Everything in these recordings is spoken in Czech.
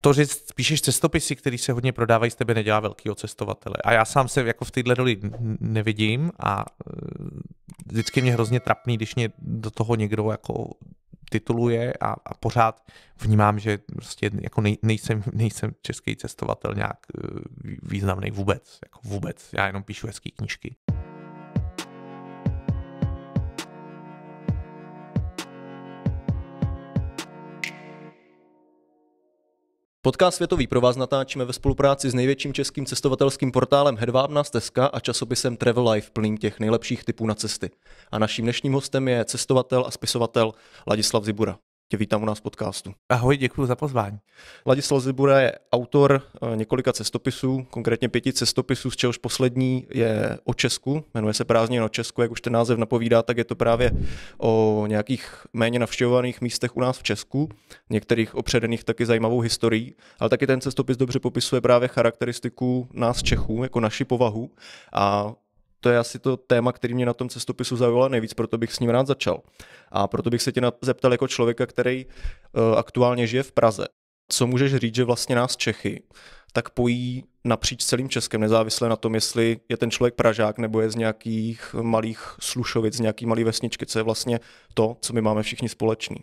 to, že píšeš cestopisy, které se hodně prodávají, z tebe nedělá velký cestovatele. A já sám se jako v této roli nevidím a e, vždycky mě hrozně trapný, když mě do toho někdo jako tituluje a, a pořád vnímám, že prostě jako nej, nejsem, nejsem český cestovatel nějak e, významný vůbec, jako vůbec. Já jenom píšu hezké knížky. Podcast Světový pro vás natáčíme ve spolupráci s největším českým cestovatelským portálem Hedvábna stezka a časopisem Travel Life plným těch nejlepších typů na cesty. A naším dnešním hostem je cestovatel a spisovatel Ladislav Zibura. Tě vítám u nás v podcastu. Ahoj, děkuji za pozvání. Ladislav Zibura je autor eh, několika cestopisů, konkrétně pěti cestopisů, z čehož poslední je o Česku, jmenuje se Prázdně o Česku, jak už ten název napovídá, tak je to právě o nějakých méně navštěvovaných místech u nás v Česku, některých opředených taky zajímavou historií, ale taky ten cestopis dobře popisuje právě charakteristiku nás Čechů, jako naši povahu a to je asi to téma, který mě na tom cestopisu zaujalo nejvíc, proto bych s ním rád začal. A proto bych se tě zeptal jako člověka, který eh, aktuálně žije v Praze. Co můžeš říct, že vlastně nás Čechy tak pojí napříč celým Českem, nezávisle na tom, jestli je ten člověk Pražák nebo je z nějakých malých slušovic, z nějaký malý vesničky, co je vlastně to, co my máme všichni společný.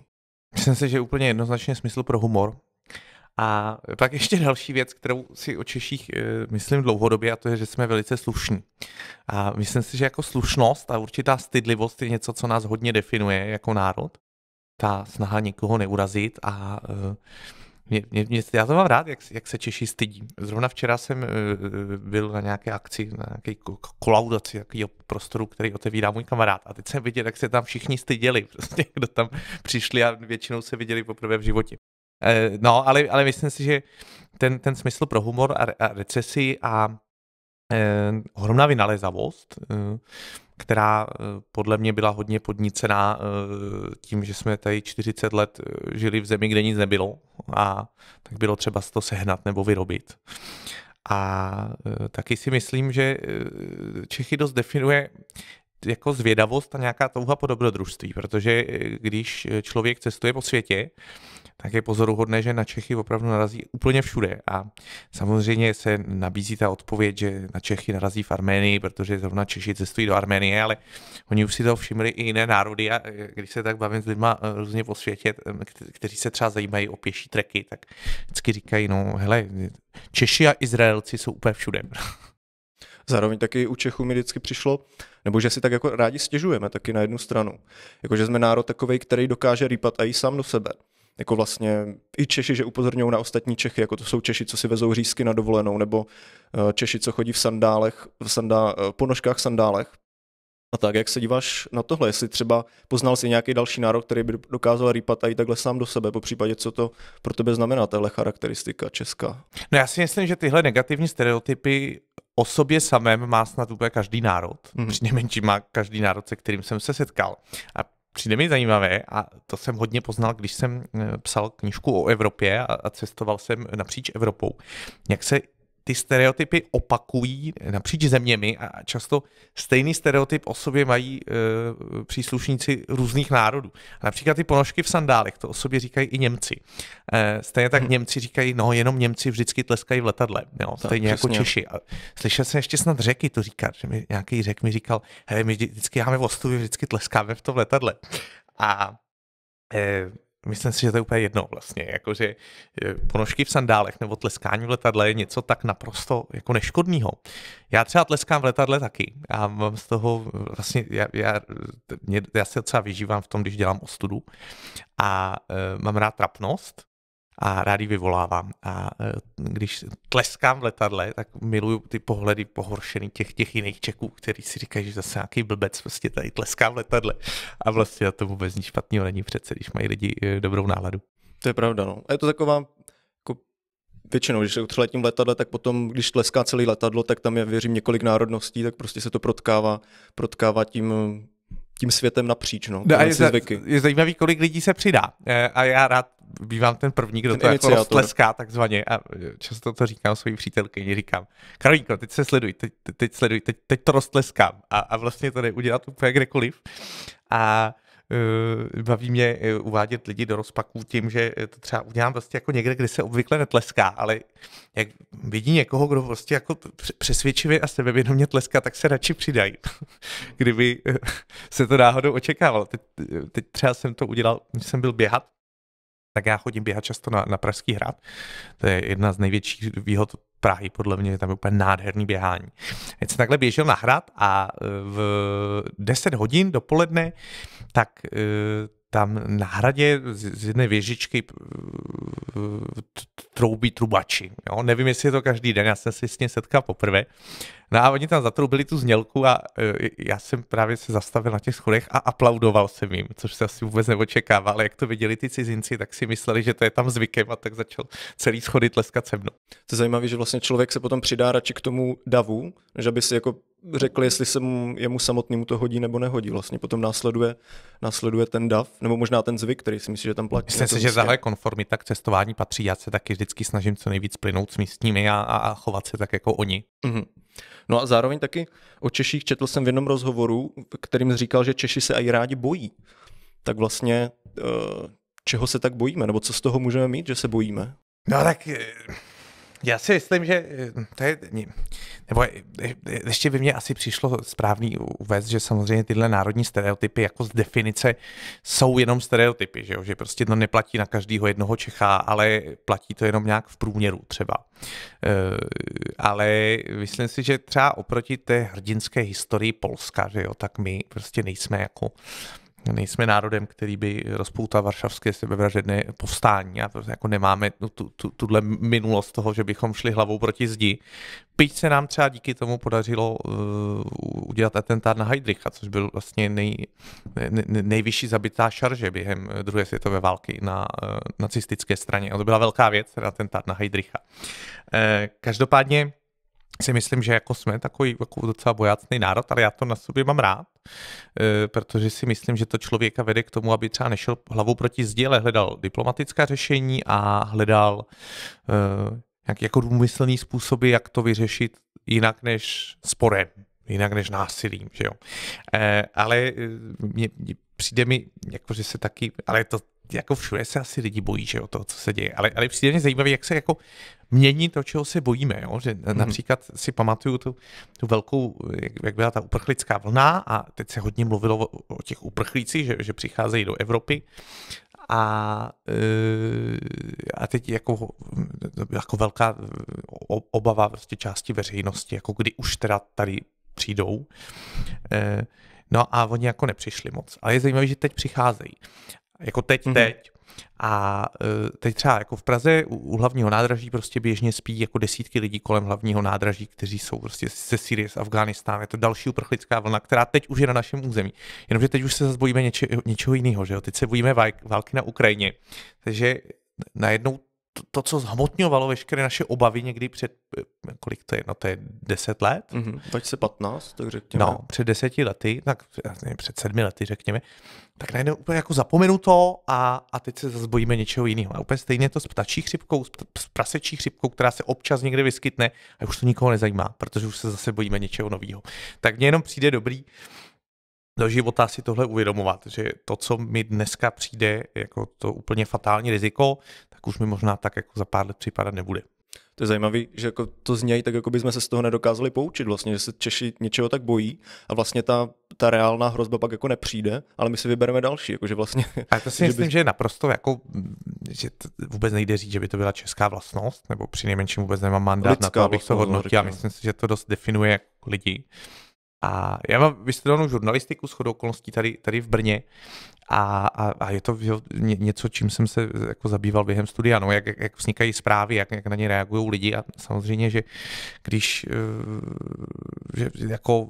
Myslím si, že je úplně jednoznačně smysl pro humor, a pak ještě další věc, kterou si o Češích eh, myslím dlouhodobě, a to je, že jsme velice slušní. A myslím si, že jako slušnost a určitá stydlivost je něco, co nás hodně definuje jako národ. Ta snaha někoho neurazit a eh, mě, mě, mě, já to mám rád, jak, jak se Češi stydí. Zrovna včera jsem eh, byl na nějaké akci, na nějaké kolaudaci takového prostoru, který otevírá můj kamarád. A teď jsem viděl, jak se tam všichni styděli. Prostě, kdo tam přišli a většinou se viděli poprvé v životě. Eh, no, ale, ale myslím si, že ten, ten smysl pro humor a, a recesi a eh, hromná vynalezavost, eh, která eh, podle mě byla hodně podnícená eh, tím, že jsme tady 40 let žili v zemi, kde nic nebylo a tak bylo třeba to sehnat nebo vyrobit. A taky si myslím, že Čechy dost definuje jako zvědavost a nějaká touha po dobrodružství, protože když člověk cestuje po světě, tak je pozoruhodné, že na Čechy opravdu narazí úplně všude. A samozřejmě se nabízí ta odpověď, že na Čechy narazí v Arménii, protože zrovna Češi cestují do Arménie, ale oni už si to všimli i jiné národy a eh, když se tak bavím s lidmi eh, různě po světě, eh, kteří se třeba zajímají o pěší treky, tak vždycky říkají, no hele, Češi a Izraelci jsou úplně všude. Zároveň taky u Čechů mi vždycky přišlo, nebo že si tak jako rádi stěžujeme taky na jednu stranu. Jakože jsme národ takový, který dokáže rýpat a i sám do sebe jako vlastně i Češi, že upozorňují na ostatní Čechy, jako to jsou Češi, co si vezou řízky na dovolenou, nebo eh, Češi, co chodí v sandálech, v sandá, eh, ponožkách, sandálech. A tak, jak se díváš na tohle, jestli třeba poznal si nějaký další nárok, který by dokázal rýpat i takhle sám do sebe, po případě co to pro tebe znamená, tahle charakteristika česká? No já si myslím, že tyhle negativní stereotypy o sobě samém má snad úplně každý národ. Mm. Při nejmenší má každý národ, se kterým jsem se setkal. A přijde mi zajímavé a to jsem hodně poznal, když jsem eh, psal knížku o Evropě a cestoval jsem napříč Evropou, jak se ty stereotypy opakují napříč zeměmi a často stejný stereotyp o sobě mají e, příslušníci různých národů. Například ty ponožky v sandálech, to o sobě říkají i Němci. E, stejně tak hmm. Němci říkají, no jenom Němci vždycky tleskají v letadle, jo, tak, stejně jako přesně. jako Češi. A slyšel jsem ještě snad řeky to říkat, že mi nějaký řek mi říkal, hej, my vždycky máme v ostu, vždycky tleskáme v tom letadle. A e, myslím si, že to je úplně jedno vlastně, jakože eh, ponožky v sandálech nebo tleskání v letadle je něco tak naprosto jako neškodného. Já třeba tleskám v letadle taky a mám z toho vlastně, já, já, mě, já se třeba vyžívám v tom, když dělám ostudu a e, mám rád trapnost a rád ji vyvolávám. A e, když tleskám v letadle, tak miluju ty pohledy pohoršený těch, těch jiných Čeků, který si říkají, že zase nějaký blbec prostě tady tleskám v letadle. A vlastně na to vůbec nic špatného není přece, když mají lidi e, dobrou náladu. To je pravda, no. A je to taková jako většinou, když je v letadle, tak potom, když tleská celý letadlo, tak tam je, věřím, několik národností, tak prostě se to protkává, protkává tím tím světem napříč, no, no a je, za, je zajímavý, kolik lidí se přidá e, a já rád bývám ten první, kdo ten to jako rozpleská takzvaně a eh, často to říkám svojí přítelkyni, říkám, Karolínko, teď se sleduj, teď, teď sleduj, teď, teď to roztleskám a, a vlastně to jde udělat úplně kdekoliv a Eh, baví mě eh, uvádět lidi do rozpaků tím, že eh, to třeba udělám prostě jako někde, kde se obvykle netleská, ale jak vidí někoho, kdo prostě jako přesvědčivě a sebevědomě tleská, tak se radši přidají, kdyby se to náhodou očekávalo. Teď, teď třeba jsem to udělal, když jsem byl běhat, tak já chodím běhat často na, na Pražský hrad. To je jedna z největších výhod Prahy, podle mě, tam je úplně nádherný běhání. Teď jsem takhle běžel na hrad a e, v 10 hodin dopoledne, tak e, tam na hradě z jedné věžičky e, troubí trubači. Jo? Nevím, jestli je to každý den, já jsem se s ním setkal poprvé. No a oni tam zatrubili tu znělku a e, já jsem právě se zastavil na těch schodech a aplaudoval jsem jim, což se asi vůbec neočekával, ale jak to viděli ty cizinci, tak si mysleli, že to je tam zvykem a tak začal celý schody tleskat se mnou. To je zajímavé, že vlastně člověk se potom přidá radši k tomu davu, že by si jako řekl, jestli se mu, jemu samotnému to hodí nebo nehodí. Vlastně potom následuje, následuje ten dav, nebo možná ten zvyk, který si myslí, že tam platí. Myslím si, že tahle konformita k cestování patří. Já se taky vždycky snažím co nejvíc plynout s místními a, a, a chovat se tak jako oni. Mm-hmm. No a zároveň taky o Češích četl jsem v jednom rozhovoru, kterým říkal, že Češi se i rádi bojí. Tak vlastně eh, čeho se tak bojíme, nebo co z toho můžeme mít, že se bojíme? No tak eh, já si myslím, že eh, to je, nebo eh, eh, ještě by mě asi přišlo správný uvést, že samozřejmě tyhle národní stereotypy jako z definice jsou jenom stereotypy, že, jo? že prostě to neplatí na každého jednoho Čecha, ale platí to jenom nějak v průměru třeba. ale myslím si, že třeba oproti té hrdinské historii Polska, že jo, tak my prostě nejsme jako nejsme národem, který by rozpoutal varšavské sebevražedné povstání a jako nemáme tu, tu, tuhle minulost toho, že bychom šli hlavou proti zdi. Byť se nám třeba díky tomu podařilo uh, udělat atentát na Heidricha, což byl vlastně nej, nej, nejvyšší zabitá šarže během eh, druhé světové války na uh, nacistické straně. A to byla velká věc, atentát na Heidricha. Uh, každopádně si myslím, že jako jsme takový jako docela bojácný národ, ale já to na sobě mám rád, eh, protože si myslím, že to člověka vede k tomu, aby třeba nešel hlavou proti zdi, ale hledal diplomatická řešení a hledal eh, nějaký jako důmyslný způsoby, jak to vyřešit jinak než sporem, jinak než násilím, že jo. Eh, ale mě, přijde mi, jako, že se taky, ale to jako všude se asi lidi bojí, že o to, co se děje, ale, ale přijde mě zajímavé, jak se jako mění to, čeho se bojíme, jo? že hmm například si pamatuju tu, tu velkou, jak, jak byla ta uprchlická vlna a teď se hodně mluvilo o, o těch uprchlících, že, že přicházejí do Evropy a, e, a teď jako, jako velká e, obava vlastně části veřejnosti, jako kdy už teda tady přijdou. E, no a oni jako nepřišli moc. Ale je zajímavé, že teď přicházejí. Jako teď, mm-hmm. teď. A e, teď třeba jako v Praze u, u hlavního nádraží prostě běžně spí jako desítky lidí kolem hlavního nádraží, kteří jsou prostě ze Syrie, z Afganistánu. Je to další uprchlická vlna, která teď už je na našem území. Jenomže teď už se zase bojíme něče, něčeho jiného, že jo? Teď se bojíme války na Ukrajině. Takže najednou to, to, co zhmotňovalo veškeré naše obavy někdy před, kolik to je, no to je 10 let. Mm-hmm. 2015, tak řekněme. No, před deseti lety, tak nevím, před sedmi lety řekněme, tak najednou úplně jako zapomenu to a, a teď se zase bojíme něčeho jiného. A úplně stejně to s ptačí chřipkou, s prasečí chřipkou, která se občas někde vyskytne a už to nikoho nezajímá, protože už se zase bojíme něčeho nového. Tak mně jenom přijde dobrý, do života si tohle uvědomovat, že to, co mi dneska přijde jako to úplně fatální riziko, tak už mi možná tak jako za pár let připadat nebude. To je zajímavé, že jako to znějí, tak, jako by jsme se z toho nedokázali poučit, vlastně, že se Češi něčeho tak bojí a vlastně ta, ta reálná hrozba pak jako nepřijde, ale my si vybereme další. Jako že vlastně, a to si že myslím, by... že je naprosto jako, že vůbec nejde říct, že by to byla česká vlastnost, nebo při nejmenším vůbec nemám mandát Lidská na to, abych to hodnotil. Já myslím si, že to dost definuje jako lidi. A já mám vystudovanou žurnalistiku s chodou okolností tady, tady v Brně a, a, a je to jo, něco, čím jsem se jako zabýval během studia, no, jak, jak vznikají zprávy, jak, jak na ně reagují lidi a samozřejmě, že když eh, že jako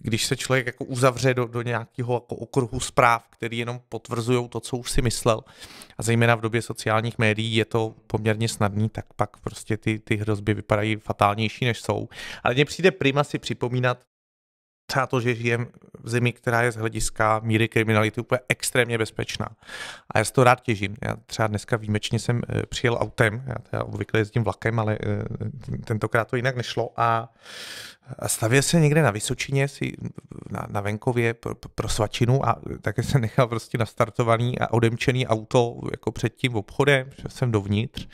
když se člověk jako uzavře do, do nějakého jako okruhu zpráv, který jenom potvrzují to, co už si myslel, a zejména v době sociálních médií je to poměrně snadný, tak pak prostě ty, ty hrozby vypadají fatálnější, než jsou. Ale mně přijde prima si připomínat, třeba to, že žijem v zemi, která je z hlediska míry kriminality úplně extrémně bezpečná. A já se to rád těžím. Já třeba dneska výjimečně jsem eh, přijel autem, já teda obvykle jezdím vlakem, ale eh, tentokrát to jinak nešlo a stavě se někde na Vysočině, si na, na venkově pro, pro svačinu a také jsem nechal prostě nastartovaný a odemčený auto jako před tím obchodem, šel jsem dovnitř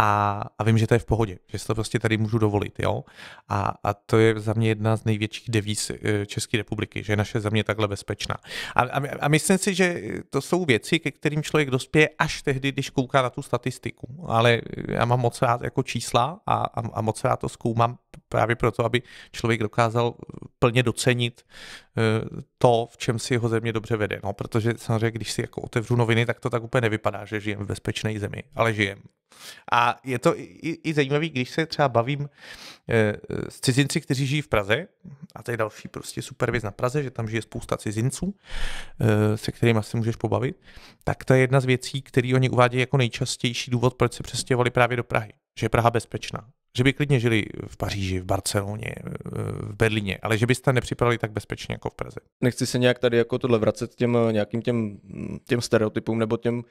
a, a vím, že to je v pohodě, že se to prostě tady můžu dovolit, jo. A, a to je za mě jedna z největších devíz eh, České republiky, že je naše země takhle bezpečná. A, a, a myslím si, že to jsou věci, ke kterým člověk dospěje až tehdy, když kouká na tu statistiku. Ale já mám moc rád jako čísla a, a, a moc rád to zkoumám právě proto, aby člověk dokázal plně docenit eh, to, v čem si jeho země dobře vede. No, protože samozřejmě, když si jako otevřu noviny, tak to tak úplně nevypadá, že žijeme v bezpečné zemi, ale žijeme. A je to i, i zajímavé, když se třeba bavím e, s cizinci, kteří žijí v Praze, a to je další prostě super věc na Praze, že tam žije spousta cizinců, e, se kterými se můžeš pobavit, tak to je jedna z věcí, které oni uvádějí jako nejčastější důvod, proč se přestěhovali právě do Prahy, že je Praha bezpečná že by klidně žili v Paříži, v Barceloně, eh, v Berlíně, ale že byste nepřipravili tak bezpečně jako v Praze. Nechci se nějak tady jako tohle vracet těm eh, nějakým těm, mm, těm stereotypům nebo těm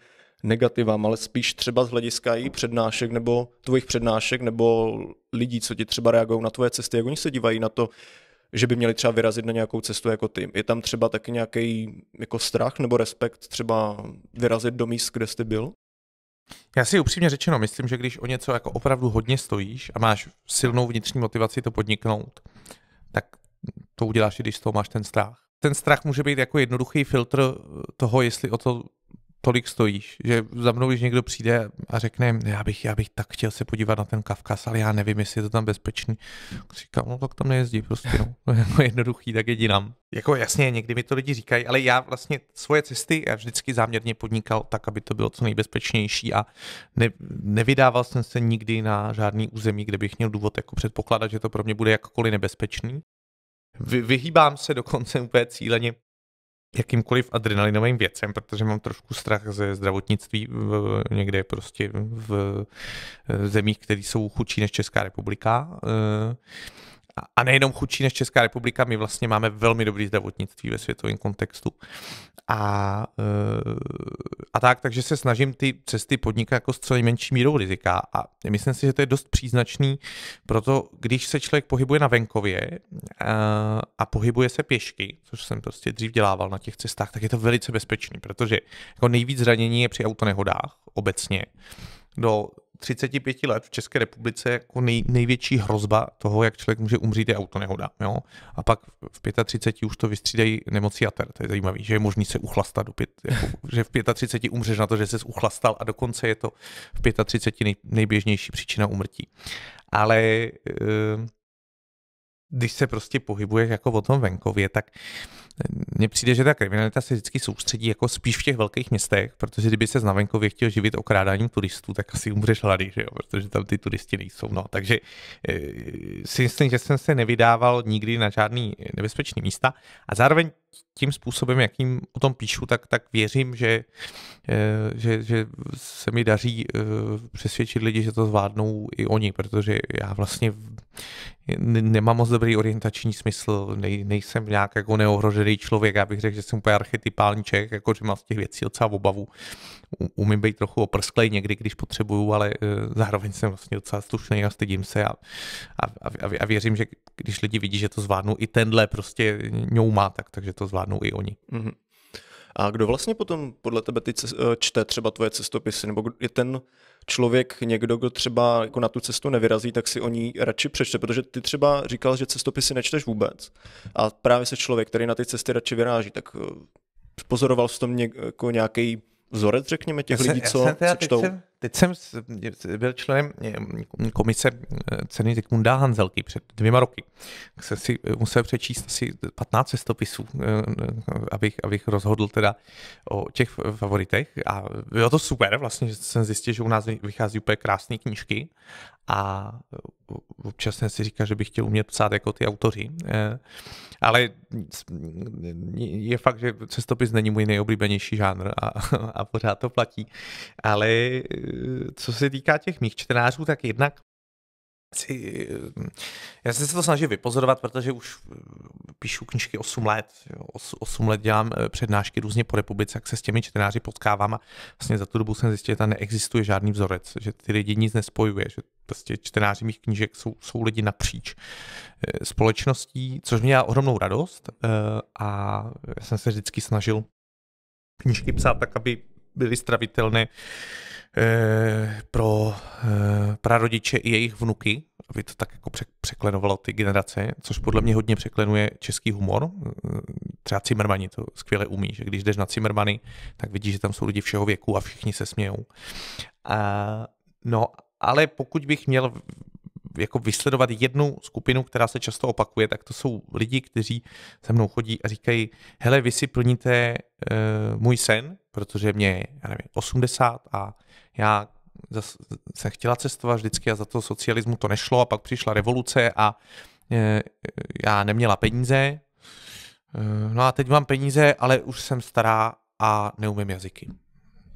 negativám, ale spíš třeba z hlediska i přednášek nebo tvojich přednášek nebo lidí, co ti třeba reagují na tvoje cesty, jak oni se dívají na to, že by měli třeba vyrazit na nějakou cestu jako ty. Je tam třeba taky nějaký jako strach nebo respekt třeba vyrazit do míst, kde jsi byl? Já si upřímně řečeno myslím, že když o něco jako opravdu hodně stojíš a máš silnou vnitřní motivaci to podniknout, tak to uděláš, když z toho máš ten strach. Ten strach může být jako jednoduchý filtr toho, jestli o to tolik stojíš, že za mnou, když někdo přijde a řekne, já bych, já bych tak chtěl se podívat na ten Kavkaz, ale já nevím, jestli je to tam bezpečný. Říkám, no tak tam nejezdí prostě, no. To je jako jednoduchý, tak jedinám. Jako jasně, někdy mi to lidi říkají, ale já vlastně svoje cesty já vždycky záměrně podnikal tak, aby to bylo co nejbezpečnější a ne, nevydával jsem se nikdy na žádný území, kde bych měl důvod jako předpokládat, že to pro mě bude jakkoliv nebezpečný. Vy, vyhýbám se dokonce úplně cíleně jakýmkoliv adrenalinovým věcem, protože mám trošku strach ze zdravotnictví v, někde prostě v zemích, které jsou chudší než Česká republika. E, a nejenom chudší než Česká republika, my vlastně máme velmi dobrý zdravotnictví ve světovém kontextu. A, eh, a tak, takže se snažím ty cesty podnikat jako s co nejmenší mírou rizika a myslím si, že to je dost příznačný, proto když se člověk pohybuje na venkově a, eh, a pohybuje se pěšky, což jsem prostě dřív dělával na těch cestách, tak je to velice bezpečný, protože jako nejvíc zranění je při autonehodách obecně do 35 let v České republice jako nej, největší hrozba toho, jak člověk může umřít, je autonehoda. Jo? A pak v 35 už to vystřídají nemoci jater. To je zajímavé, že je možný se uchlastat. Do pět, jako, že v 35 umřeš na to, že se uchlastal a dokonce je to v 35 nej, nejběžnější příčina umrtí. Ale e, když se prostě pohybuješ jako o tom venkově, tak mně přijde, že ta kriminalita se vždycky soustředí jako spíš v těch velkých městech, protože kdyby se z venkově chtěl živit okrádáním turistů, tak asi umřeš hlady, že jo? protože tam ty turisti nejsou. No. Takže e, si myslím, že jsem se nevydával nikdy na žádný nebezpečný místa a zároveň tím způsobem, jakým o tom píšu, tak, tak věřím, že, eh, že, že se mi daří eh, přesvědčit lidi, že to zvládnou i oni, protože já vlastně nemám moc dobrý orientační smysl, nej, nejsem nějak jako neohrožený člověk, já bych řekl, že jsem úplně archetypální člověk, jako že mám z těch věcí docela obavu umím být trochu oprsklej někdy, když potřebuju, ale eh, zároveň jsem vlastně docela slušný a stydím se a, a, a, a věřím, že když lidi vidí, že to zvládnu i tenhle prostě má, tak, takže to zvládnou i oni. Mm-hmm. A kdo vlastně potom podle tebe ty eh, čte třeba tvoje cestopisy, nebo je ten člověk někdo, kdo třeba jako na tu cestu nevyrazí, tak si o ní radši přečte, protože ty třeba říkal, že cestopisy nečteš vůbec a právě se člověk, který na ty cesty radši vyráží, tak eh, pozoroval jsi tom něk, jako nějaký vzorec, řekněme, těch já lidí, co já jsem teda, teď, jsem, teď jsem byl členem eh, komise eh, ceny Zikmunda Hanzelky před dvěma roky. Jsem si eh, musel přečíst asi 15 cestopisů, abych, abych rozhodl teda o těch favoritech. A bylo to super vlastně, že jsem zjistil, že u nás vychází úplně krásné knížky a občas si říká, že bych chtěl umět psát jako ty autoři. Eh, ale je fakt, že cestopis není můj nejoblíbenější žánr a, a pořád to platí. Ale eh, co se týká těch mých čtenářů, tak jednak si, eh, já jsem se to snažil vypozorovat, protože už píšu knižky 8 let, jo, 8 let dělám eh, přednášky různě po republice, jak se s těmi čtenáři potkávám a vlastně za tu dobu jsem zjistil, že tam neexistuje žádný vzorec, že ty lidi nic nespojuje, že prostě čtenáři mých knížek jsou, jsou lidi napříč eh, společností, což mě dělá ohromnou radost eh, a já jsem se vždycky snažil knížky psát tak, aby byly stravitelné pro prarodiče i jejich vnuky, aby to tak jako překlenovalo ty generace, což podle mě hodně překlenuje český humor. Třeba Cimrmani to skvěle umí, že když jdeš na Cimrmany, tak vidíš, že tam jsou lidi všeho věku a všichni se smějou. A, no, ale pokud bych měl jako vysledovat jednu skupinu, která se často opakuje, tak to jsou lidi, kteří se mnou chodí a říkají, hele, vy si plníte uh, můj sen, protože mě, já nevím, 80 a já se chtěla cestovat vždycky a za to socialismu to nešlo a pak přišla revoluce a e, já neměla peníze. E, no a teď mám peníze, ale už jsem stará a neumím jazyky.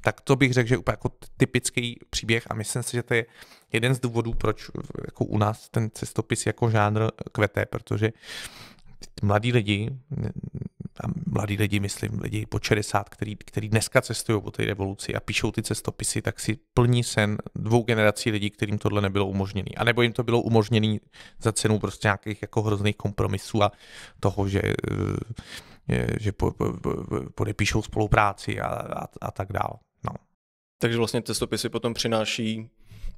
Tak to bych řekl, že je úplně jako typický příběh a myslím si, že to je jeden z důvodů, proč jako u nás ten cestopis jako žánr kvete, protože mladí lidi mladí lidi, myslím lidi po 60, který, který dneska cestují po té revoluci a píšou ty cestopisy, tak si plní sen dvou generací lidí, kterým tohle nebylo umožněné. A nebo jim to bylo umožněné za cenu prostě nějakých jako hrozných kompromisů a toho, že eh, eh, že po, po, po, podepíšou spolupráci a, a, a tak dál. No. Takže vlastně cestopisy potom přináší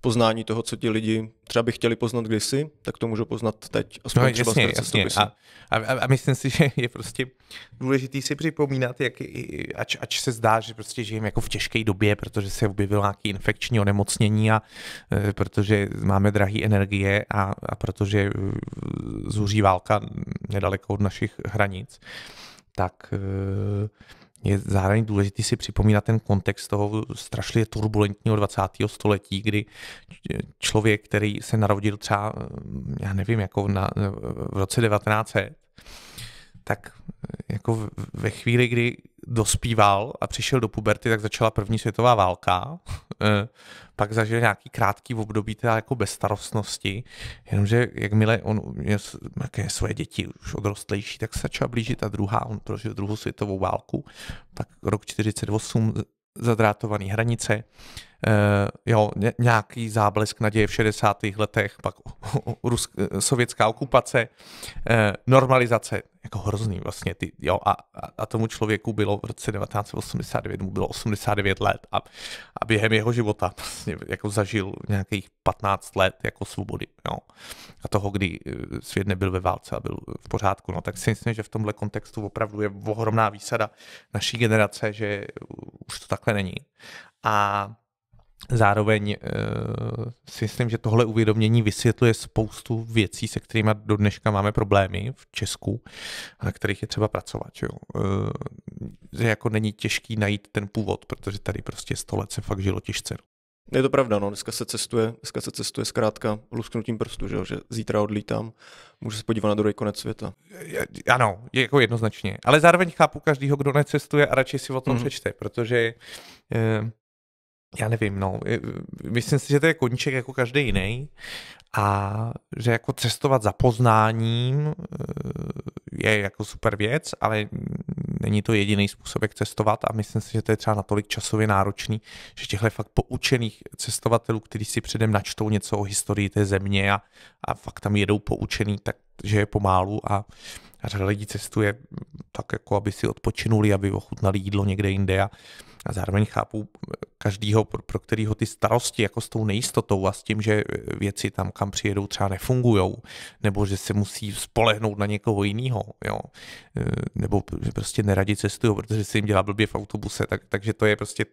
poznání toho, co ti lidi třeba by chtěli poznat kdysi, tak to můžu poznat teď. No, aspoň no, třeba jasně, jasně. A, a, a, myslím si, že je prostě důležitý si připomínat, jak, ač, ač se zdá, že prostě žijeme jako v těžké době, protože se objevilo nějaké infekční onemocnění a e, protože máme drahé energie a, a protože e, zuří válka nedaleko od našich hranic, tak e, je zároveň důležité si připomínat ten kontext toho strašlivě turbulentního 20. století, kdy člověk, který se narodil třeba, já nevím, jako na, v roce 1900, tak eh, jako ve chvíli, kdy dospíval a přišel do puberty, tak začala první světová válka. Eh, pak zažil nějaký krátký období teda jako bezstarostnosti, jenomže jakmile on měl nějaké svoje děti už odrostlejší, tak se začala blížit ta druhá, on prožil druhou světovou válku, pak rok 48 zadrátovaný hranice, Eh, jo, nějaký záblesk naděje v 60. letech, pak Rus, eh, sovětská okupace, eh, normalizace, jako hrozný vlastně, ty, jo, a, a tomu člověku bylo v roce 1989, mu bylo 89 let a, a během jeho života vlastně jako zažil nějakých 15 let jako svobody, jo, a toho, kdy svět nebyl ve válce a byl v pořádku, no, tak si myslím, že v tomhle kontextu opravdu je ohromná výsada naší generace, že už to takhle není. A Zároveň uh, si myslím, že tohle uvědomění vysvětluje spoustu věcí, se kterými do dneška máme problémy v Česku, na kterých je třeba pracovat. jo? Uh, že jako není těžký najít ten původ, protože tady prostě sto let se fakt žilo těžce. Je to pravda, no. dneska se cestuje, dneska se cestuje zkrátka lusknutím prstu, že, že zítra odlítám, můžu se podívat na druhý konec světa. Ano, je jako jednoznačně. Ale zároveň chápu každýho, kdo necestuje a radši si o tom mm. přečte, protože uh, já nevím, no, myslím si, že to je koníček jako každý jiný a že jako cestovat za poznáním eh, je jako super věc, ale není to jediný způsob, jak cestovat a myslím si, že to je třeba natolik časově náročný, že těchto fakt poučených cestovatelů, kteří si předem načtou něco o historii té země a, a fakt tam jedou poučený, takže je pomálu a řada lidí cestuje tak, jako aby si odpočinuli, aby ochutnali jídlo někde jinde a, zároveň chápu e, každýho, pro, pro kterýho ty starosti jako s tou nejistotou a s tím, že e, věci tam, kam přijedou, třeba nefungují, nebo že se musí spolehnout na někoho jiného, jo, e, nebo prostě neradi cestují, protože se jim dělá blbě v autobuse, tak, takže to je prostě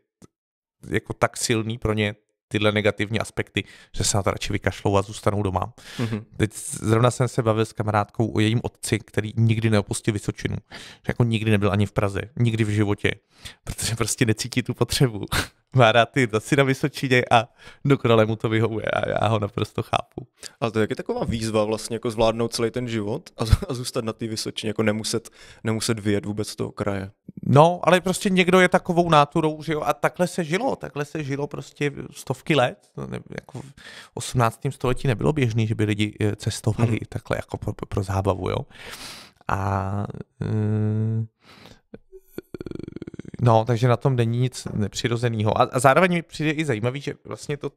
jako tak silný pro ně tyhle negativní aspekty, že se na to radši vykašlou a zůstanou doma. Mm-hmm. Teď zrovna jsem se bavil s kamarádkou o jejím otci, který nikdy neopustil Vysočinu. Že jako nikdy nebyl ani v Praze, nikdy v životě, protože prostě necítí tu potřebu má rád ty daci na Vysočině a dokonale mu to vyhovuje a já ho naprosto chápu. A to je taková výzva vlastně jako zvládnout celý ten život a, a zůstat na té Vysočině, jako nemuset, nemuset vyjet vůbec z toho kraje. No, ale prostě někdo je takovou náturou, že jo, a takhle se žilo, takhle se žilo prostě stovky let, no, ne, jako v 18. století nebylo běžný, že by lidi e, cestovali hmm. takhle jako pro, pro zábavu, jo. A mm, No, takže na tom není nic nepřirozeného. A, a zároveň mi přijde i zajímavý, že vlastně to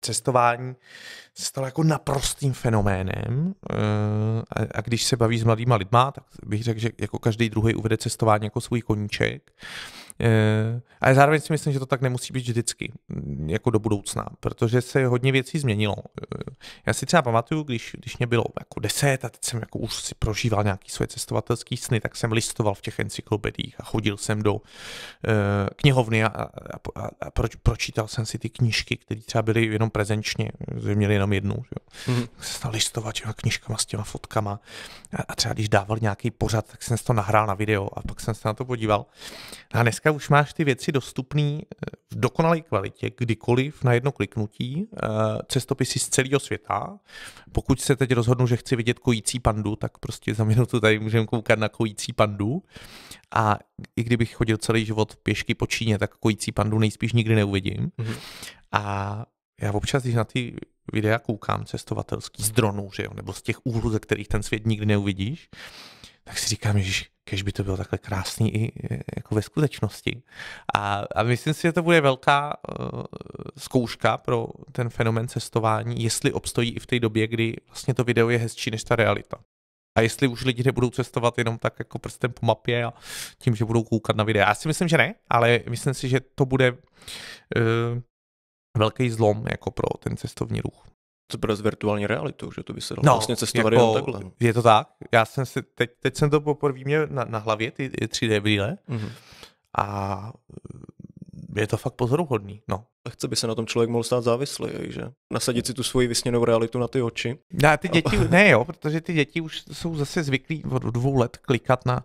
cestování se stalo jako naprostým fenoménem eh, a, a když se baví s mladýma lidma, tak bych řekl, že jako každý druhý uvede cestování jako svůj koníček Eh, ale zároveň si myslím, že to tak nemusí být vždycky, mm, jako do budoucna, protože se hodně věcí změnilo. Eh, já si třeba pamatuju, když, když mě bylo jako deset a teď jsem jako už si prožíval nějaký své cestovatelský sny, tak jsem listoval v těch encyklopediích a chodil jsem do eh, knihovny a, a, a, a proč, pročítal jsem si ty knížky, které třeba byly jenom prezenčně, že měly jenom jednu. Že? Mm. hmm jsem stal listovat těma knížkama s těma fotkama a, a třeba když dával nějaký pořad, tak jsem si to nahrál na video a pak jsem se na to podíval. A dneska dneska už máš ty věci dostupné eh, v dokonalé kvalitě, kdykoliv na jedno kliknutí, eh, cestopisy z celého světa. Pokud se teď rozhodnu, že chci vidět kojící pandu, tak prostě za minutu tady můžeme koukat na kojící pandu. A i kdybych chodil celý život pěšky po Číně, tak kojící pandu nejspíš nikdy neuvidím. Mm-hmm. A já občas, když na ty videa koukám cestovatelský z dronů, že jo, nebo z těch úhlů, ze kterých ten svět nikdy neuvidíš, tak si říkám, že kež by to bylo takhle krásný i e, jako ve skutečnosti. A, a myslím si, že to bude velká uh, zkouška pro ten fenomen cestování, jestli obstojí i v té době, kdy vlastně to video je hezčí než ta realita. A jestli už lidi nebudou cestovat jenom tak jako prstem po mapě a tím, že budou koukat na videa. Já si myslím, že ne, ale myslím si, že to bude uh, velký zlom jako pro ten cestovní ruch. To bylo z virtuální realitou, že to by se dalo no, vlastně cestovat jako, jen takhle. Je to tak. Já jsem si, teď, teď jsem to poprvé měl na, na hlavě, ty, ty 3D brýle. Mm-hmm. A je to fakt pozoruhodný. No. A chce by se na tom člověk mohl stát závislý, že? Nasadit si tu svoji vysněnou realitu na ty oči. Já ty děti, ne jo, protože ty děti už jsou zase zvyklí od dvou let klikat na,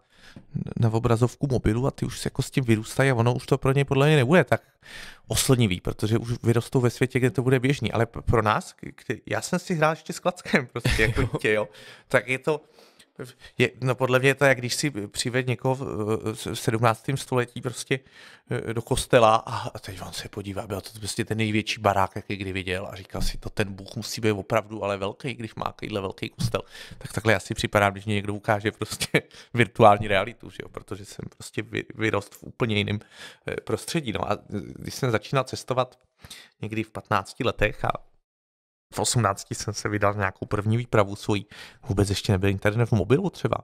na obrazovku mobilu a ty už se jako s tím vyrůstají a ono už to pro ně podle mě nebude tak oslnivý, protože už vyrostou ve světě, kde to bude běžný. Ale pro nás, kdy, já jsem si hrál ještě s klackem prostě jako dítě, jo, tak je to, je, no podle mě to je, když si přived někoho v 17. století prostě e, do kostela a teď on se podívá, byl to prostě ten největší barák, jaký kdy viděl a říkal si, to ten Bůh musí být opravdu ale velký, když má takovýhle velký kostel. Tak takhle já si připadám, když mě někdo ukáže prostě virtuální realitu, že jo? protože jsem prostě vyrost v úplně jiném e, prostředí. No a e, když jsem začínal cestovat někdy v 15 letech a v 18 jsem se vydal nějakou první výpravu svojí. Vůbec ještě nebyl internet v mobilu třeba.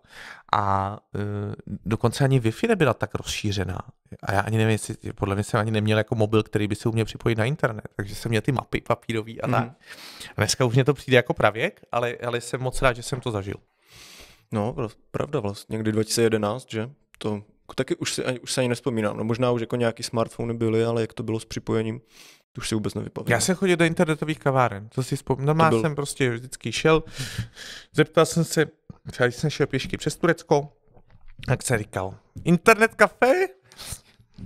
A e, dokonce ani Wi-Fi nebyla tak rozšířená. A já ani nevím, jestli, podle mě jsem ani neměl jako mobil, který by se uměl připojit na internet. Takže jsem měl ty mapy papírový a tak. Mm. A dneska už mě to přijde jako pravěk, ale, ale jsem moc rád, že jsem to zažil. No, pravda vlastně. Někdy 2011, že? To taky už, si, už se ani nespomínám. No možná už jako nějaký smartfony byly, ale jak to bylo s připojením, to už si vůbec nevybavím. Já jsem chodil do internetových kaváren, to si vzpomínám. Normálně byl... jsem prostě vždycky šel, zeptal jsem se, třeba když jsem šel pěšky přes Turecko, tak se říkal, internet kafe?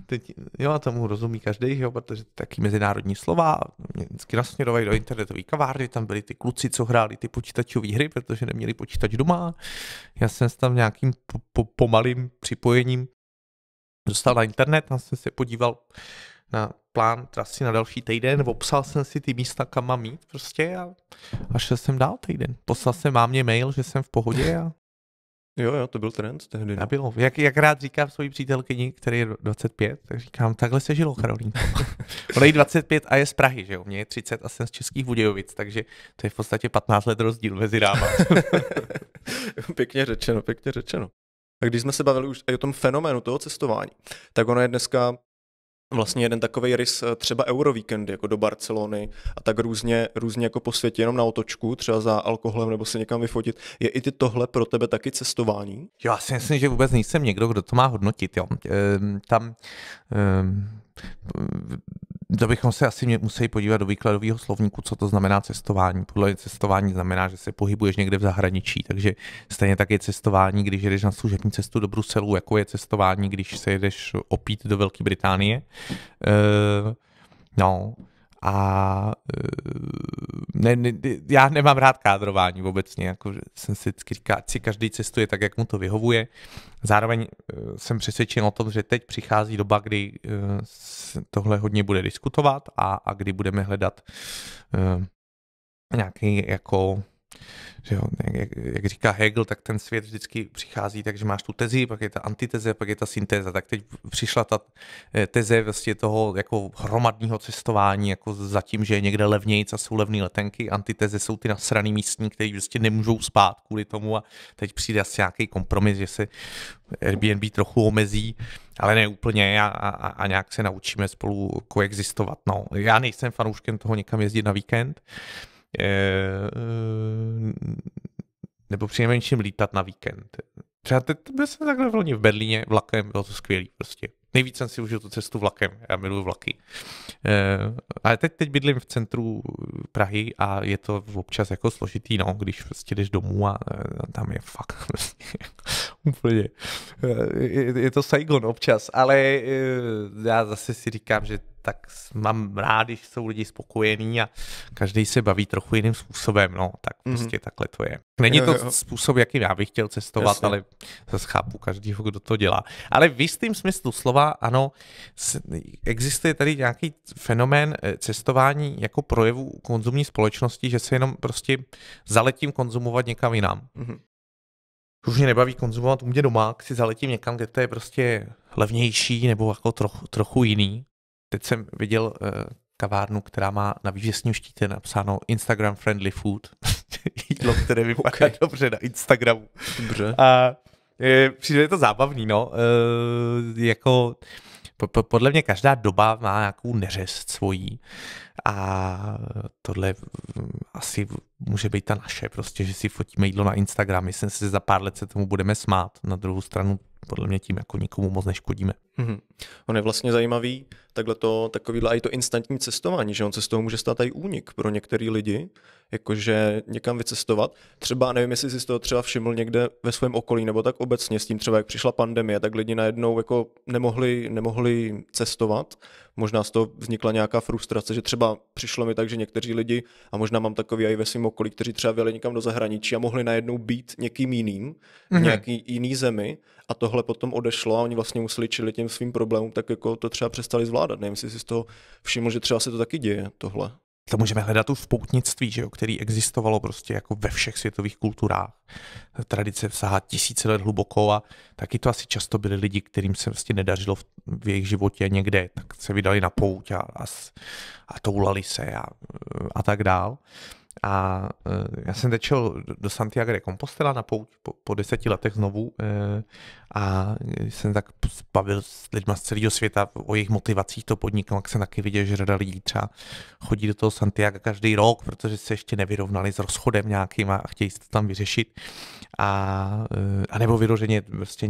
teď, jo, tomu rozumí každý, jo, protože taky mezinárodní slova, mě vždycky nasměrovali do internetové kavárny, tam byli ty kluci, co hráli ty počítačové hry, protože neměli počítač doma. Já jsem se tam nějakým po, po, pomalým připojením dostal na internet, tam jsem se podíval na plán trasy na další týden, obsal jsem si ty místa, kam mám mít prostě a, a šel jsem dál týden. Poslal jsem mámě mail, že jsem v pohodě a Jo, jo, to byl trend tehdy. A no. bylo. Jak, jak rád říkám svojí přítelkyni, který je 25, tak říkám, takhle se žilo, Karolín. Ona je 25 a je z Prahy, že jo? Mě je 30 a jsem z Českých Budějovic, takže to je v podstatě 15 let rozdíl mezi náma. pěkně řečeno, pěkně řečeno. A když jsme se bavili už i o tom fenoménu toho cestování, tak ono je dneska vlastně jeden takový rys eh, třeba Eurovíkendy, jako do Barcelony a tak různě, různě jako po světě, jenom na otočku, třeba za alkoholem nebo se někam vyfotit. Je i ty tohle pro tebe taky cestování? Já si myslím, že vůbec nejsem někdo, kdo to má hodnotit. Jo. Ehm, tam ehm, to bychom se asi museli podívat do výkladového slovníku, co to znamená cestování. Podle mě cestování znamená, že se pohybuješ někde v zahraničí, takže stejně tak je cestování, když jedeš na služební cestu do Bruselu, jako je cestování, když se jedeš opít do Velké Británie. Uh, no, a eh, ne, ne, já nemám rád kádrování obecně, jako jsem si říká, si každý cestuje tak, jak mu to vyhovuje. Zároveň eh, jsem přesvědčen o tom, že teď přichází doba, kdy eh, tohle hodně bude diskutovat a, a kdy budeme hledat nějaký jako že jo, jak, jak říká Hegel, tak ten svět vždycky přichází, takže máš tu tezi, pak je ta antiteze, pak je ta syntéza. Tak teď přišla ta eh, teze vlastně toho jako hromadního cestování, jako zatím, že je někde levněji a jsou levné letenky. Antiteze jsou ty nasraný místní, kteří vlastně prostě nemůžou spát kvůli tomu a teď přijde asi nějaký kompromis, že se Airbnb trochu omezí, ale ne úplně a, a, a nějak se naučíme spolu koexistovat. No, já nejsem fanouškem toho někam jezdit na víkend, Eh, nebo přinejmenším lítat na víkend. Třeba teď byl jsem takhle v loni v Berlíně vlakem, bylo to skvělý prostě. Nejvíc jsem si užil tu cestu vlakem, já miluji vlaky. E, ale teď, teď bydlím v centru Prahy a je to občas jako složitý, no, když prostě jdeš domů a, a tam je fakt prostě úplně, eh, je, je to Saigon občas, ale e, já zase si říkám, že tak mám rád, když jsou lidi spokojení a každý se baví trochu jiným způsobem, no, tak mhm. prostě mm-hmm. takhle to je. Není to jo, jo. způsob, jakým já bych chtěl cestovat, Jasně. ale zase chápu každýho, kdo to dělá. Ale v jistým smyslu slova, ano, existuje tady nějaký fenomén eh, cestování jako projevu konzumní společnosti, že se jenom prostě zaletím konzumovat někam jinam. Mm-hmm už mě nebaví konzumovat u mě doma, si zaletím někam, kde to je prostě levnější nebo jako trochu, trochu jiný teď jsem viděl uh, kavárnu, která má na výžesním štítě napsáno Instagram friendly food. Jídlo, které vypadá okay. dobře na Instagramu. Dobře. A je, přijde to zábavný, no. Uh, jako po, podle mě každá doba má nějakou neřest svojí a tohle mm, asi může být ta naše, prostě, že si fotíme jídlo na Instagram. Myslím si, že za pár let se tomu budeme smát. Na druhou stranu podle mě tím jako nikomu moc neškodíme. Mm-hmm. On je vlastně zajímavý, takhle to, takovýhle i to instantní cestování, že on se z toho může stát i únik pro některý lidi, jakože někam vycestovat. Třeba, nevím, jestli jsi z toho třeba všiml někde ve svém okolí, nebo tak obecně s tím třeba, jak přišla pandemie, tak lidi najednou jako nemohli, nemohli cestovat. Možná z toho vznikla nějaká frustrace, že třeba přišlo mi tak, že někteří lidi, a možná mám takový i ve svém okolí, kteří třeba vyjeli někam do zahraničí a mohli najednou být někým jiným, mm-hmm. nějaký jiný zemi a tohle potom odešlo a oni vlastně museli čili těm svým problémům, tak jako to třeba přestali zvládat. Nevím, jestli si z toho všiml, že třeba se to taky děje, tohle. To můžeme hledat už v poutnictví, že jo, který existovalo prostě jako ve všech světových kulturách. Tradice vsahá tisíce let hluboko a taky to asi často byli lidi, kterým se vlastně nedařilo v, v jejich životě někde, tak se vydali na pouť a, a, a toulali se a, a tak dál. A e, já jsem teď šel do Santiago de Compostela na pouť po, po deseti letech znovu e, a jsem tak bavil s lidmi z celého světa o jejich motivacích to podnikám, jak jsem taky viděl, že řada lidí třeba chodí do toho Santiago každý rok, protože se ještě nevyrovnali s rozchodem nějakým a chtějí se to tam vyřešit a, eh, a nebo vyloženě prostě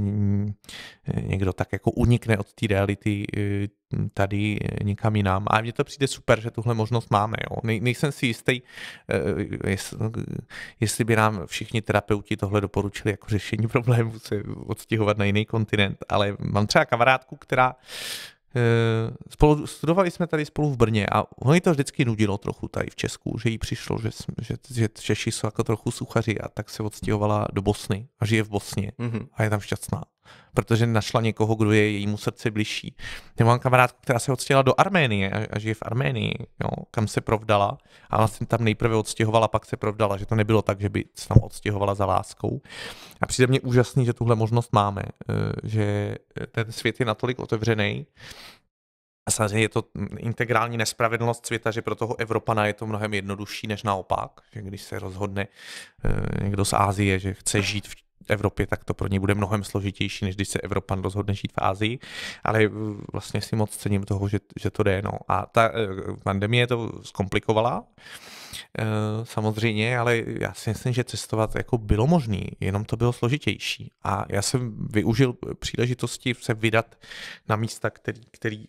někdo tak jako unikne od té reality eh, tady eh, někam jinam. A mně to přijde super, že tuhle možnost máme. Jo. nejsem si jistý, jestli by nám všichni terapeuti tohle doporučili jako řešení problému se odstěhovat na jiný kontinent, ale mám třeba kamarádku, která Eh, spolu, studovali jsme tady spolu v Brně a ono jí to vždycky nudilo trochu tady v Česku, že jí přišlo, že, že, že Češi jsou jako trochu suchaři a tak se odstěhovala do Bosny a žije v Bosně mm-hmm. a je tam šťastná protože našla někoho, kdo je jejímu srdci bližší. Já mám kamarádku, která se odstěhovala do Arménie a, žije v Arménii, jo, kam se provdala a vlastně tam nejprve odstěhovala, pak se provdala, že to nebylo tak, že by se tam odstěhovala za láskou. A přijde mě úžasný, že tuhle možnost máme, eh, že ten svět je natolik otevřený, a samozřejmě je to integrální nespravedlnost světa, že pro toho Evropana je to mnohem jednodušší než naopak, že když se rozhodne eh, někdo z Ázie, že chce žít v Evropě, tak to pro ně bude mnohem složitější, než když se Evropan rozhodne žít v Ázii, ale eh, vlastně si moc cením toho, že, že to jde. No. A ta eh, pandemie to zkomplikovala, Eh, samozřejmě, ale já si myslím, že cestovat jako bylo možné, jenom to bylo složitější. A já jsem využil příležitosti se vydat na místa, který, který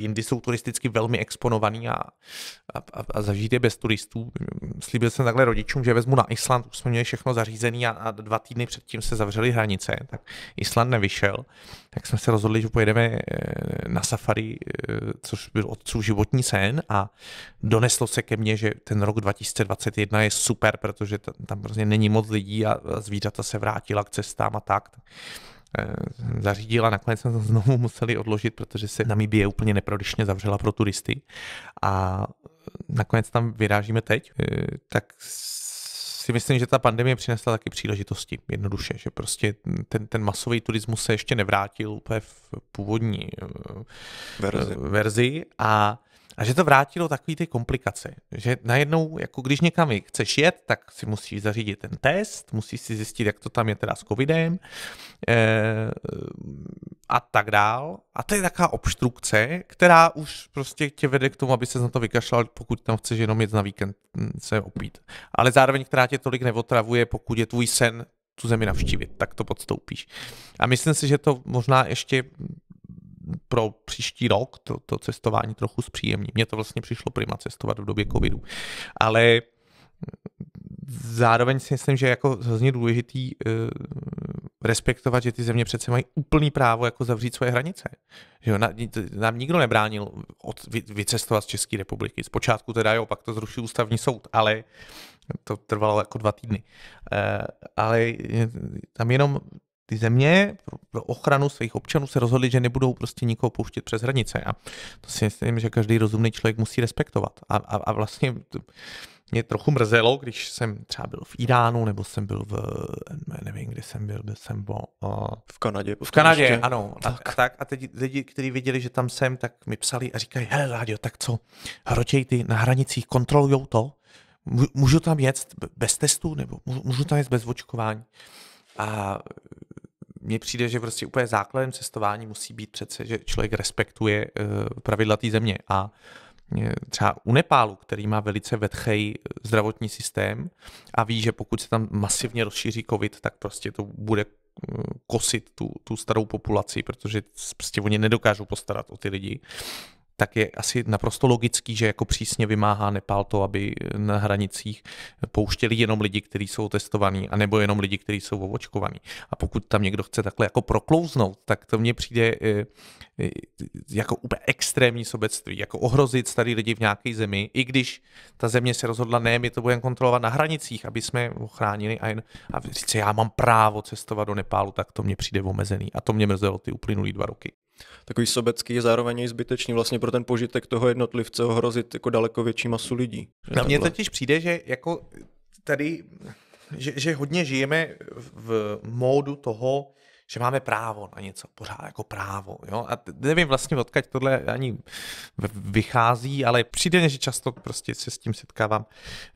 jindy jsou turisticky velmi exponovaný a, a, a zažít je bez turistů. Slíbil jsem takhle rodičům, že vezmu na Island, už jsme měli všechno zařízené a, a dva týdny předtím se zavřely hranice, tak Island nevyšel tak jsme se rozhodli, že pojedeme eh, na safari, eh, což byl otců životní sen a doneslo se ke mně, že ten rok 2021 je super, protože tam prostě není moc lidí a zvířata se vrátila k cestám a tak eh, zařídila, nakonec jsme to znovu museli odložit, protože se Namibie úplně neprodyšně zavřela pro turisty a nakonec tam vyrážíme teď, tak si myslím, že ta pandemie přinesla taky příležitosti, jednoduše, že prostě ten, ten masový turismus se ještě nevrátil úplně v původní eh, verzi, eh, verzi a a že to vrátilo takové ty komplikace, že najednou, jako když někam chceš jet, tak si musíš zařídit ten test, musíš si zjistit, jak to tam je teda s covidem eh, a tak dál. A to je taková obstrukce, která už prostě tě vede k tomu, aby se na to vykašlal, pokud tam chceš jenom jít na víkend hm, se opít. Ale zároveň, která tě tolik neotravuje, pokud je tvůj sen tu zemi navštívit, tak to podstoupíš. A myslím si, že to možná ještě pro příští rok to, to cestování trochu zpříjemní. Mně to vlastně přišlo prima cestovat v době covidu. Ale zároveň si myslím, že je jako hrozně důležitý e, respektovat, že ty země přece mají úplný právo jako zavřít svoje hranice. Že jo, na, nám nikdo nebránil od, vy, vycestovat z České republiky. Zpočátku teda jo, pak to zrušil ústavní soud, ale to trvalo jako dva týdny. E, ale tam jenom ty země pro ochranu svých občanů se rozhodly, že nebudou prostě nikoho pouštět přes hranice. A to si myslím, že každý rozumný člověk musí respektovat. A, a, a vlastně mě trochu mrzelo, když jsem třeba byl v Iránu, nebo jsem byl v, nevím, kde jsem byl, kde jsem byl. Uh, v Kanadě. V Kanadě, ještě. ano. Tak. A, a, tak, a teď lidi, kteří viděli, že tam jsem, tak mi psali a říkají, hele Ládio, tak co, hrotěj ty na hranicích, kontrolujou to, můžu tam jet bez testů nebo můžu tam jet bez očkování. A mně přijde, že prostě úplně základem cestování musí být přece, že člověk respektuje eh, pravidla té země. A eh, třeba u Nepálu, který má velice vedchej eh, zdravotní systém a ví, že pokud se tam masivně rozšíří covid, tak prostě to bude kosit tu, tu starou populaci, protože prostě oni nedokážou postarat o ty lidi, tak je asi naprosto logický, že jako přísně vymáhá Nepál to, aby na hranicích pouštěli jenom lidi, kteří jsou testovaní, anebo jenom lidi, kteří jsou ovočkovaní. A pokud tam někdo chce takhle jako proklouznout, tak to mně přijde eh, eh, jako úplně extrémní sobectví, jako ohrozit starý lidi v nějaké zemi, i když ta země se rozhodla, ne, my to budeme kontrolovat na hranicích, aby jsme ochránili a, jen, a říct, já mám právo cestovat do Nepálu, tak to mně přijde omezený. A to mě mrzelo ty uplynulý dva roky takový sobecký, zároveň i zbytečný vlastně pro ten požitek toho jednotlivce ohrozit jako daleko větší masu lidí. Na mně totiž přijde, že jako tady, že, že hodně žijeme v módu toho, že máme právo na něco, pořád jako právo. Jo? A nevím vlastně, odkaď tohle ani vychází, ale přijde, že často prostě se s tím setkávám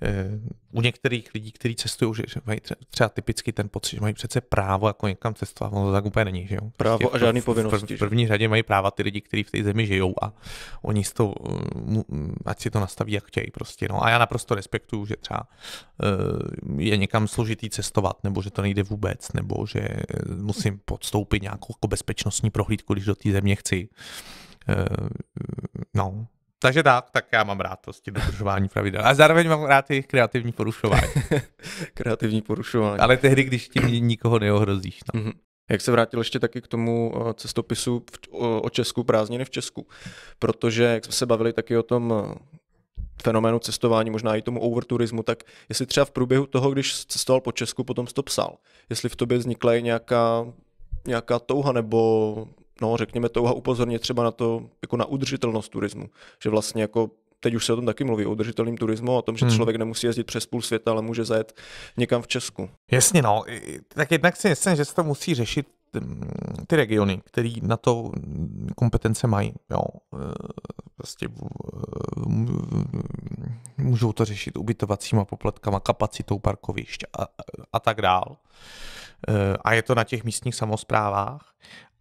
eh, u některých lidí, kteří cestují, že, že mají třeba typicky ten pocit, že mají přece právo jako někam cestovat, ono to tak úplně není, že jo? Prostě právo prostě a žádný povinnosti. V první řadě mají práva ty lidi, kteří v té zemi žijou a oni s to, ať si to nastaví, jak chtějí prostě. No. A já naprosto respektuju, že třeba eh, je někam složitý cestovat, nebo že to nejde vůbec, nebo že eh, musím podstoupit nějakou jako bezpečnostní prohlídku, když do té země chci. E, no, takže tak, tak já mám rád tím prostě dodržování pravidel. A zároveň mám rád i kreativní porušování. kreativní porušování. Ale tehdy, když tím nikoho neohrozíš. No. Mhm. Jak se vrátil ještě taky k tomu e, cestopisu v, o, Česku, prázdniny v Česku, protože jak jsme se bavili taky o tom e, fenoménu cestování, možná i tomu overturismu, tak jestli třeba v průběhu toho, když cestoval po Česku, potom jsi to psal, jestli v tobě vznikla nějaká nějaká touha nebo no, řekněme, touha upozornit třeba na to, jako na udržitelnost turismu. Že vlastně jako teď už se o tom taky mluví, o udržitelném turismu, o tom, že hmm. člověk nemusí jezdit přes půl světa, ale může zajet někam v Česku. Jasně, no. Tak jednak si myslím, že se to musí řešit mm, ty regiony, které na to kompetence mají. Jo. E, prostě e, můžou to řešit ubytovacíma poplatkama, kapacitou parkovišť a, a tak dál. Eh, a je to na těch místních samozprávách.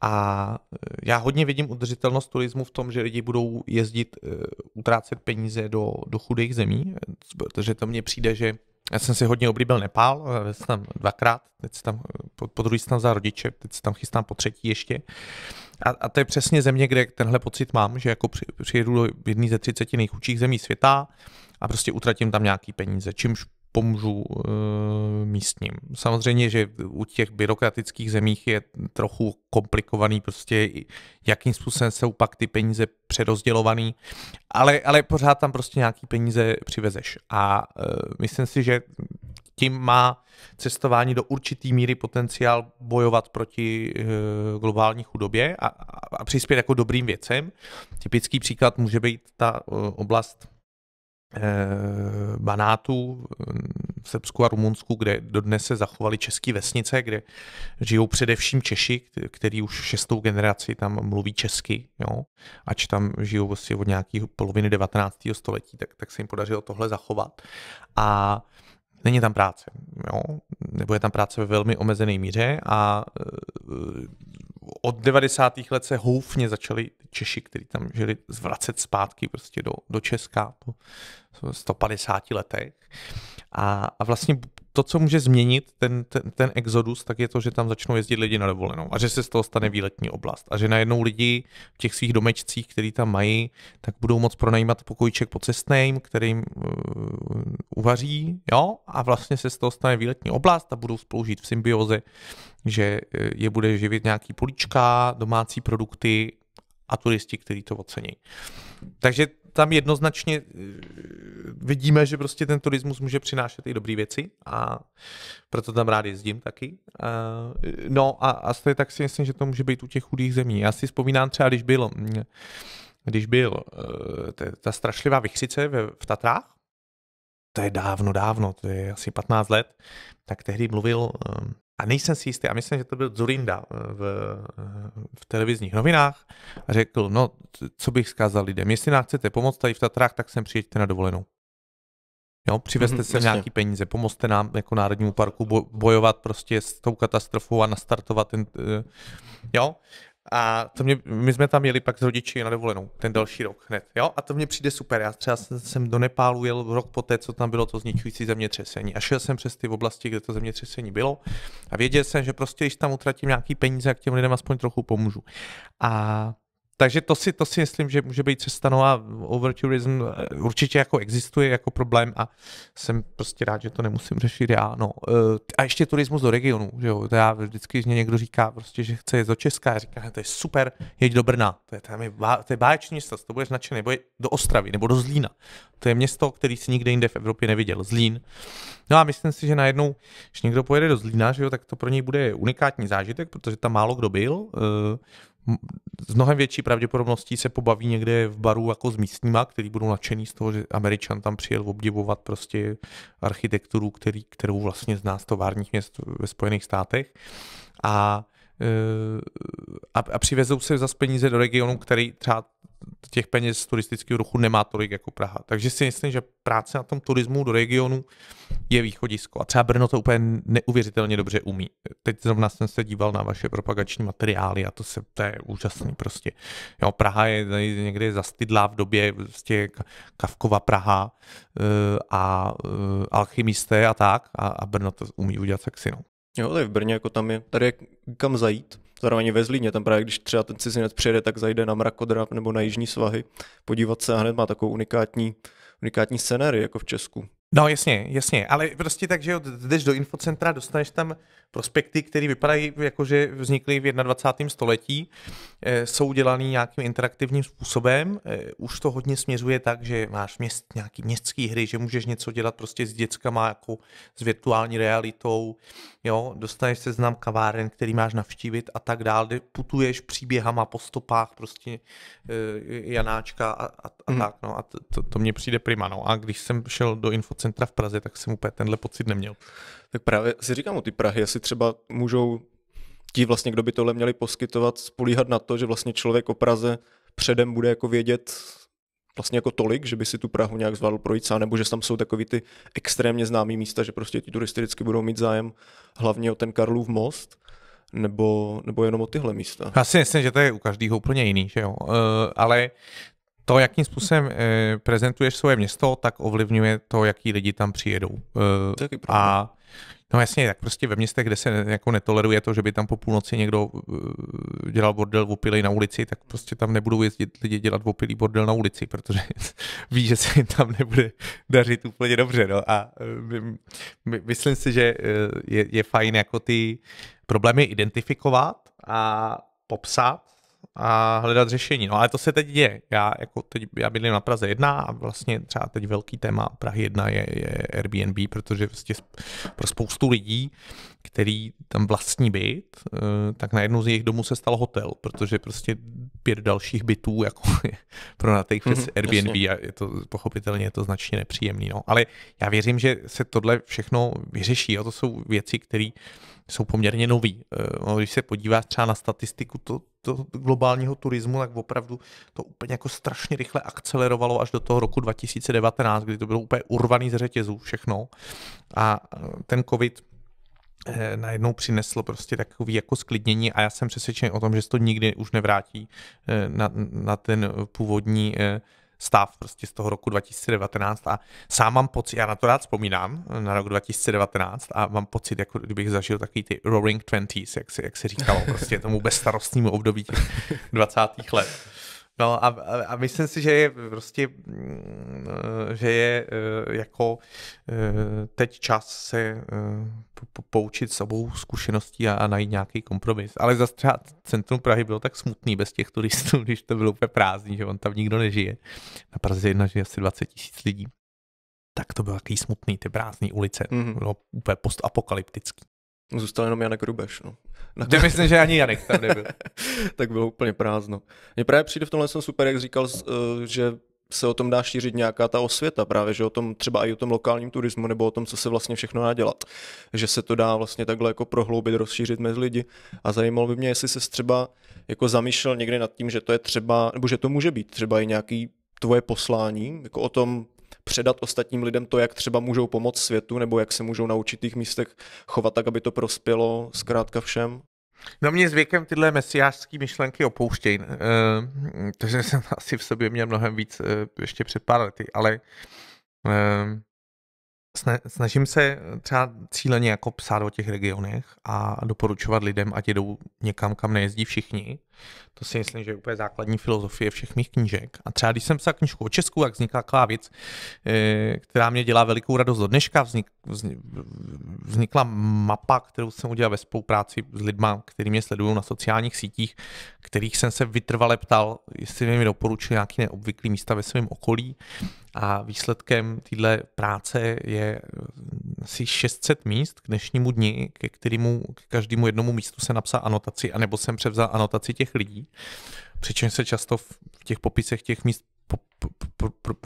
A eh, já hodně vidím udržitelnost turismu v tom, že lidi budou jezdit, eh, utrácet peníze do, do chudých zemí, protože to mně přijde, že já jsem si hodně oblíbil Nepál, jsem tam dvakrát, teď tam, po, po druhý jsem za rodiče, teď se tam chystám po třetí ještě. A, a to je přesně země, kde tenhle pocit mám, že jako při, přijedu do jedné ze 30 nejchudších zemí světa a prostě utratím tam nějaký peníze, čímž pomůžu e, místním. Samozřejmě, že u těch byrokratických zemích je trochu komplikovaný prostě, jakým způsobem jsou pak ty peníze přerozdělovaný, ale, ale pořád tam prostě nějaký peníze přivezeš. A e, myslím si, že tím má cestování do určitý míry potenciál bojovat proti e, globální chudobě a, a, a přispět jako dobrým věcem. Typický příklad může být ta e, oblast Eh, banátů eh, v Srbsku a Rumunsku, kde dodnes se zachovaly české vesnice, kde žijou především Češi, který už šestou generaci tam mluví česky, jo, ač tam žijou vlastně od nějaké poloviny 19. století, tak, tak se jim podařilo tohle zachovat. A není tam práce, jo? nebo je tam práce ve velmi omezené míře a eh, od 90. let se houfně začali Češi, kteří tam žili, zvracet zpátky prostě do, do Česka po 150 letech. A, a vlastně to, co může změnit ten, ten, ten exodus, tak je to, že tam začnou jezdit lidi na dovolenou a že se z toho stane výletní oblast a že najednou lidi v těch svých domečcích, který tam mají, tak budou moc pronajímat pokojíček po cestným, kterým uh, eh, uvaří, jo, a vlastně se z toho stane výletní oblast a budou spolu v symbioze, že eh, je bude živit nějaký políčka, domácí produkty a turisti, kteří to ocení. Takže tam jednoznačně eh, vidíme, že prostě ten turismus může přinášet i dobré věci a proto tam rád jezdím taky. Eh, no a, a stejně tak si myslím, že to může být u těch chudých zemí. Já si vzpomínám třeba, když byl, mm, když byl eh, ta strašlivá vychřice v Tatrách, to je dávno, dávno, to je asi 15 let, tak tehdy mluvil a nejsem si jistý, a myslím, že to byl Zurinda eh, v, eh, v televizních novinách, a řekl, no, co bych zkázal lidem, jestli nám chcete pomoct tady v Tatrách, tak sem přijďte na dovolenou. Jo, přivezte mm-hmm, sem jasně. nějaký peníze, pomozte nám jako Národnímu parku bojovat prostě s tou katastrofou a nastartovat ten, eh, jo. A to mě, my jsme tam jeli pak s rodiči na dovolenou, ten další rok hned. Jo? A to mě přijde super. Já třeba jsem do Nepálu jel rok poté, co tam bylo to zničující zemětřesení. A šel jsem přes ty oblasti, kde to zemětřesení bylo. A věděl jsem, že prostě, když tam utratím nějaký peníze, tak těm lidem aspoň trochu pomůžu. A takže to si, to si myslím, že může být cesta nová. Overtourism eh, určitě jako existuje jako problém a jsem prostě rád, že to nemusím řešit já. No. Eh, a ještě turismus do regionu. Že jo? To já vždycky, když mě někdo říká, prostě, že chce jít do Česka, já říkám, to je super, jeď do Brna, to je, tam je, to je báječný město, to budeš nadšený, nebo do Ostravy, nebo do Zlína. To je město, který si nikde jinde v Evropě neviděl, Zlín. No a myslím si, že najednou, když někdo pojede do Zlína, že jo, tak to pro něj bude unikátní zážitek, protože tam málo kdo byl. Uh, s mnohem větší pravděpodobností se pobaví někde v baru jako s místníma, který budou nadšený z toho, že Američan tam přijel obdivovat prostě architekturu, který, kterou vlastně zná z továrních měst ve Spojených státech. A Eh, a, a přivezou se zase peníze do regionu, který třeba těch peněz z turistického ruchu nemá tolik jako Praha. Takže si myslím, že práce na tom turismu do regionu je východisko. A třeba Brno to úplně neuvěřitelně dobře umí. Teď zrovna jsem se díval na vaše propagační materiály a to, se, to je úžasný prostě. Jo, Praha je někde zastydlá v době prostě Kavkova Praha eh, a, a eh, alchymisté a tak a, a Brno to umí udělat sexy. No. Jo, ale v Brně jako tam je, tady je kam zajít. Zároveň ve Zlíně, tam právě když třeba ten cizinec přijede, tak zajde na mrakodrap nebo na jižní svahy podívat se a hned má takovou unikátní, unikátní scenérii jako v Česku. No jasně, jasně, ale prostě tak, že jdeš do infocentra, dostaneš tam prospekty, které vypadají jako, že vznikly v 21. století, eh, jsou udělané nějakým interaktivním způsobem, eh, už to hodně směřuje tak, že máš měst, nějaký městský hry, že můžeš něco dělat prostě s dětskama jako s virtuální realitou, jo, dostaneš seznam kaváren, který máš navštívit a tak dále, putuješ příběhama po stopách prostě eh, Janáčka a, a, a mm. tak, no a to, to mě přijde prima, no a když jsem šel do infocentra, centra v Praze, tak jsem úplně tenhle pocit neměl. Tak právě si říkám o no, ty Prahy, jestli třeba můžou ti vlastně, kdo by tohle měli poskytovat, spolíhat na to, že vlastně člověk o Praze předem bude jako vědět vlastně jako tolik, že by si tu Prahu nějak zvládl projít sám, nebo že tam jsou takový ty extrémně známý místa, že prostě ti turisticky budou mít zájem hlavně o ten Karlův most, nebo, nebo jenom o tyhle místa. Já si myslím, že to je u každého úplně jiný, že jo? Uh, ale to, jakým způsobem e, prezentuješ svoje město, tak ovlivňuje to, jaký lidi tam přijedou. E, a no jasně, tak prostě ve městech, kde se jako netoleruje to, že by tam po půlnoci někdo e, dělal bordel opilej na ulici, tak prostě tam nebudou jezdit lidi dělat opilý bordel na ulici, protože ví, že se jim tam nebude dařit úplně dobře. No. A my, my, myslím si, že je, je fajn jako ty problémy identifikovat a popsat a hledat řešení. No ale to se teď děje. Já, jako teď, já bydlím na Praze 1 a vlastně třeba teď velký téma Prahy 1 je, je Airbnb, protože vlastně pro spoustu lidí, který tam vlastní byt, eh, tak na jednu z jejich domů se stal hotel, protože prostě pět dalších bytů jako je pro na těch přes mm-hmm, Airbnb jasně. a je to pochopitelně je to značně nepříjemný. No. Ale já věřím, že se tohle všechno vyřeší. Jo. To jsou věci, které jsou poměrně nový. Eh, když se podíváš třeba na statistiku to, to globálního turismu, tak opravdu to úplně jako strašně rychle akcelerovalo až do toho roku 2019, kdy to bylo úplně urvaný z řetězů všechno. A eh, ten covid eh, najednou přinesl prostě takový jako sklidnění a já jsem přesvědčen o tom, že se to nikdy už nevrátí na, na ten původní stav prostě z toho roku 2019 a sám mám pocit, já na to rád vzpomínám, na rok 2019 a mám pocit, jako kdybych zažil takový ty roaring twenties, jak se, jak se říkalo, prostě tomu bezstarostnímu období těch 20. let. No a, a, a myslím si, že je prostě, mm, že je e, jako e, teď čas se e, poučit s obou zkušeností a, a najít nějaký kompromis. Ale zase třeba centrum Prahy bylo tak smutný bez těch turistů, když to bylo úplně prázdný, že on tam nikdo nežije. Na Praze jedna žije asi 20 tisíc lidí. Tak to bylo takový smutný, ty prázdné ulice, mm-hmm. Bylo no, úplně postapokalyptický. Zůstal jenom Janek Rubeš. No. Na... Já myslím, že ani Janek tam nebyl. tak bylo úplně prázdno. Mně právě přijde v tomhle jsem super, jak říkal, eh, že se o tom dá šířit nějaká ta osvěta, právě že o tom třeba i o tom lokálním turismu nebo o tom, co se vlastně všechno dá dělat. Že se to dá vlastně takhle jako prohloubit, rozšířit mezi lidi. A zajímalo by mě, jestli se třeba jako zamýšlel někdy nad tím, že to je třeba, nebo že to může být třeba i nějaký tvoje poslání, jako o tom, předat ostatním lidem to, jak třeba můžou pomoct světu, nebo jak se můžou na určitých místech chovat tak, aby to prospělo zkrátka všem? No mě s věkem tyhle mesiářské myšlenky opouštějí, e, eh, takže jsem asi v sobě měl mnohem víc e, ještě před pár lety, ale e, snažím se třeba cíleně jako psát o těch regionech a doporučovat lidem, ať jdou někam, kam nejezdí všichni, to si myslím, že je úplně základní filozofie všech mých knížek. A třeba když jsem psal knižku o Česku, jak vznikla taková věc, eh, která mě dělá velikou radost do dneška. Vznik, vznikla mapa, kterou jsem udělal ve spolupráci s lidmi, který mě sledují na sociálních sítích, kterých jsem se vytrvale ptal, jestli mi doporučili nějaké neobvyklé místa ve svém okolí. A výsledkem téhle práce je eh, asi 600 míst k dnešnímu dni, ke, kterému, ke každému jednomu místu se napsal anotaci, anebo jsem převzal anotaci těch těch lidí, přičemž se často v těch popisech těch míst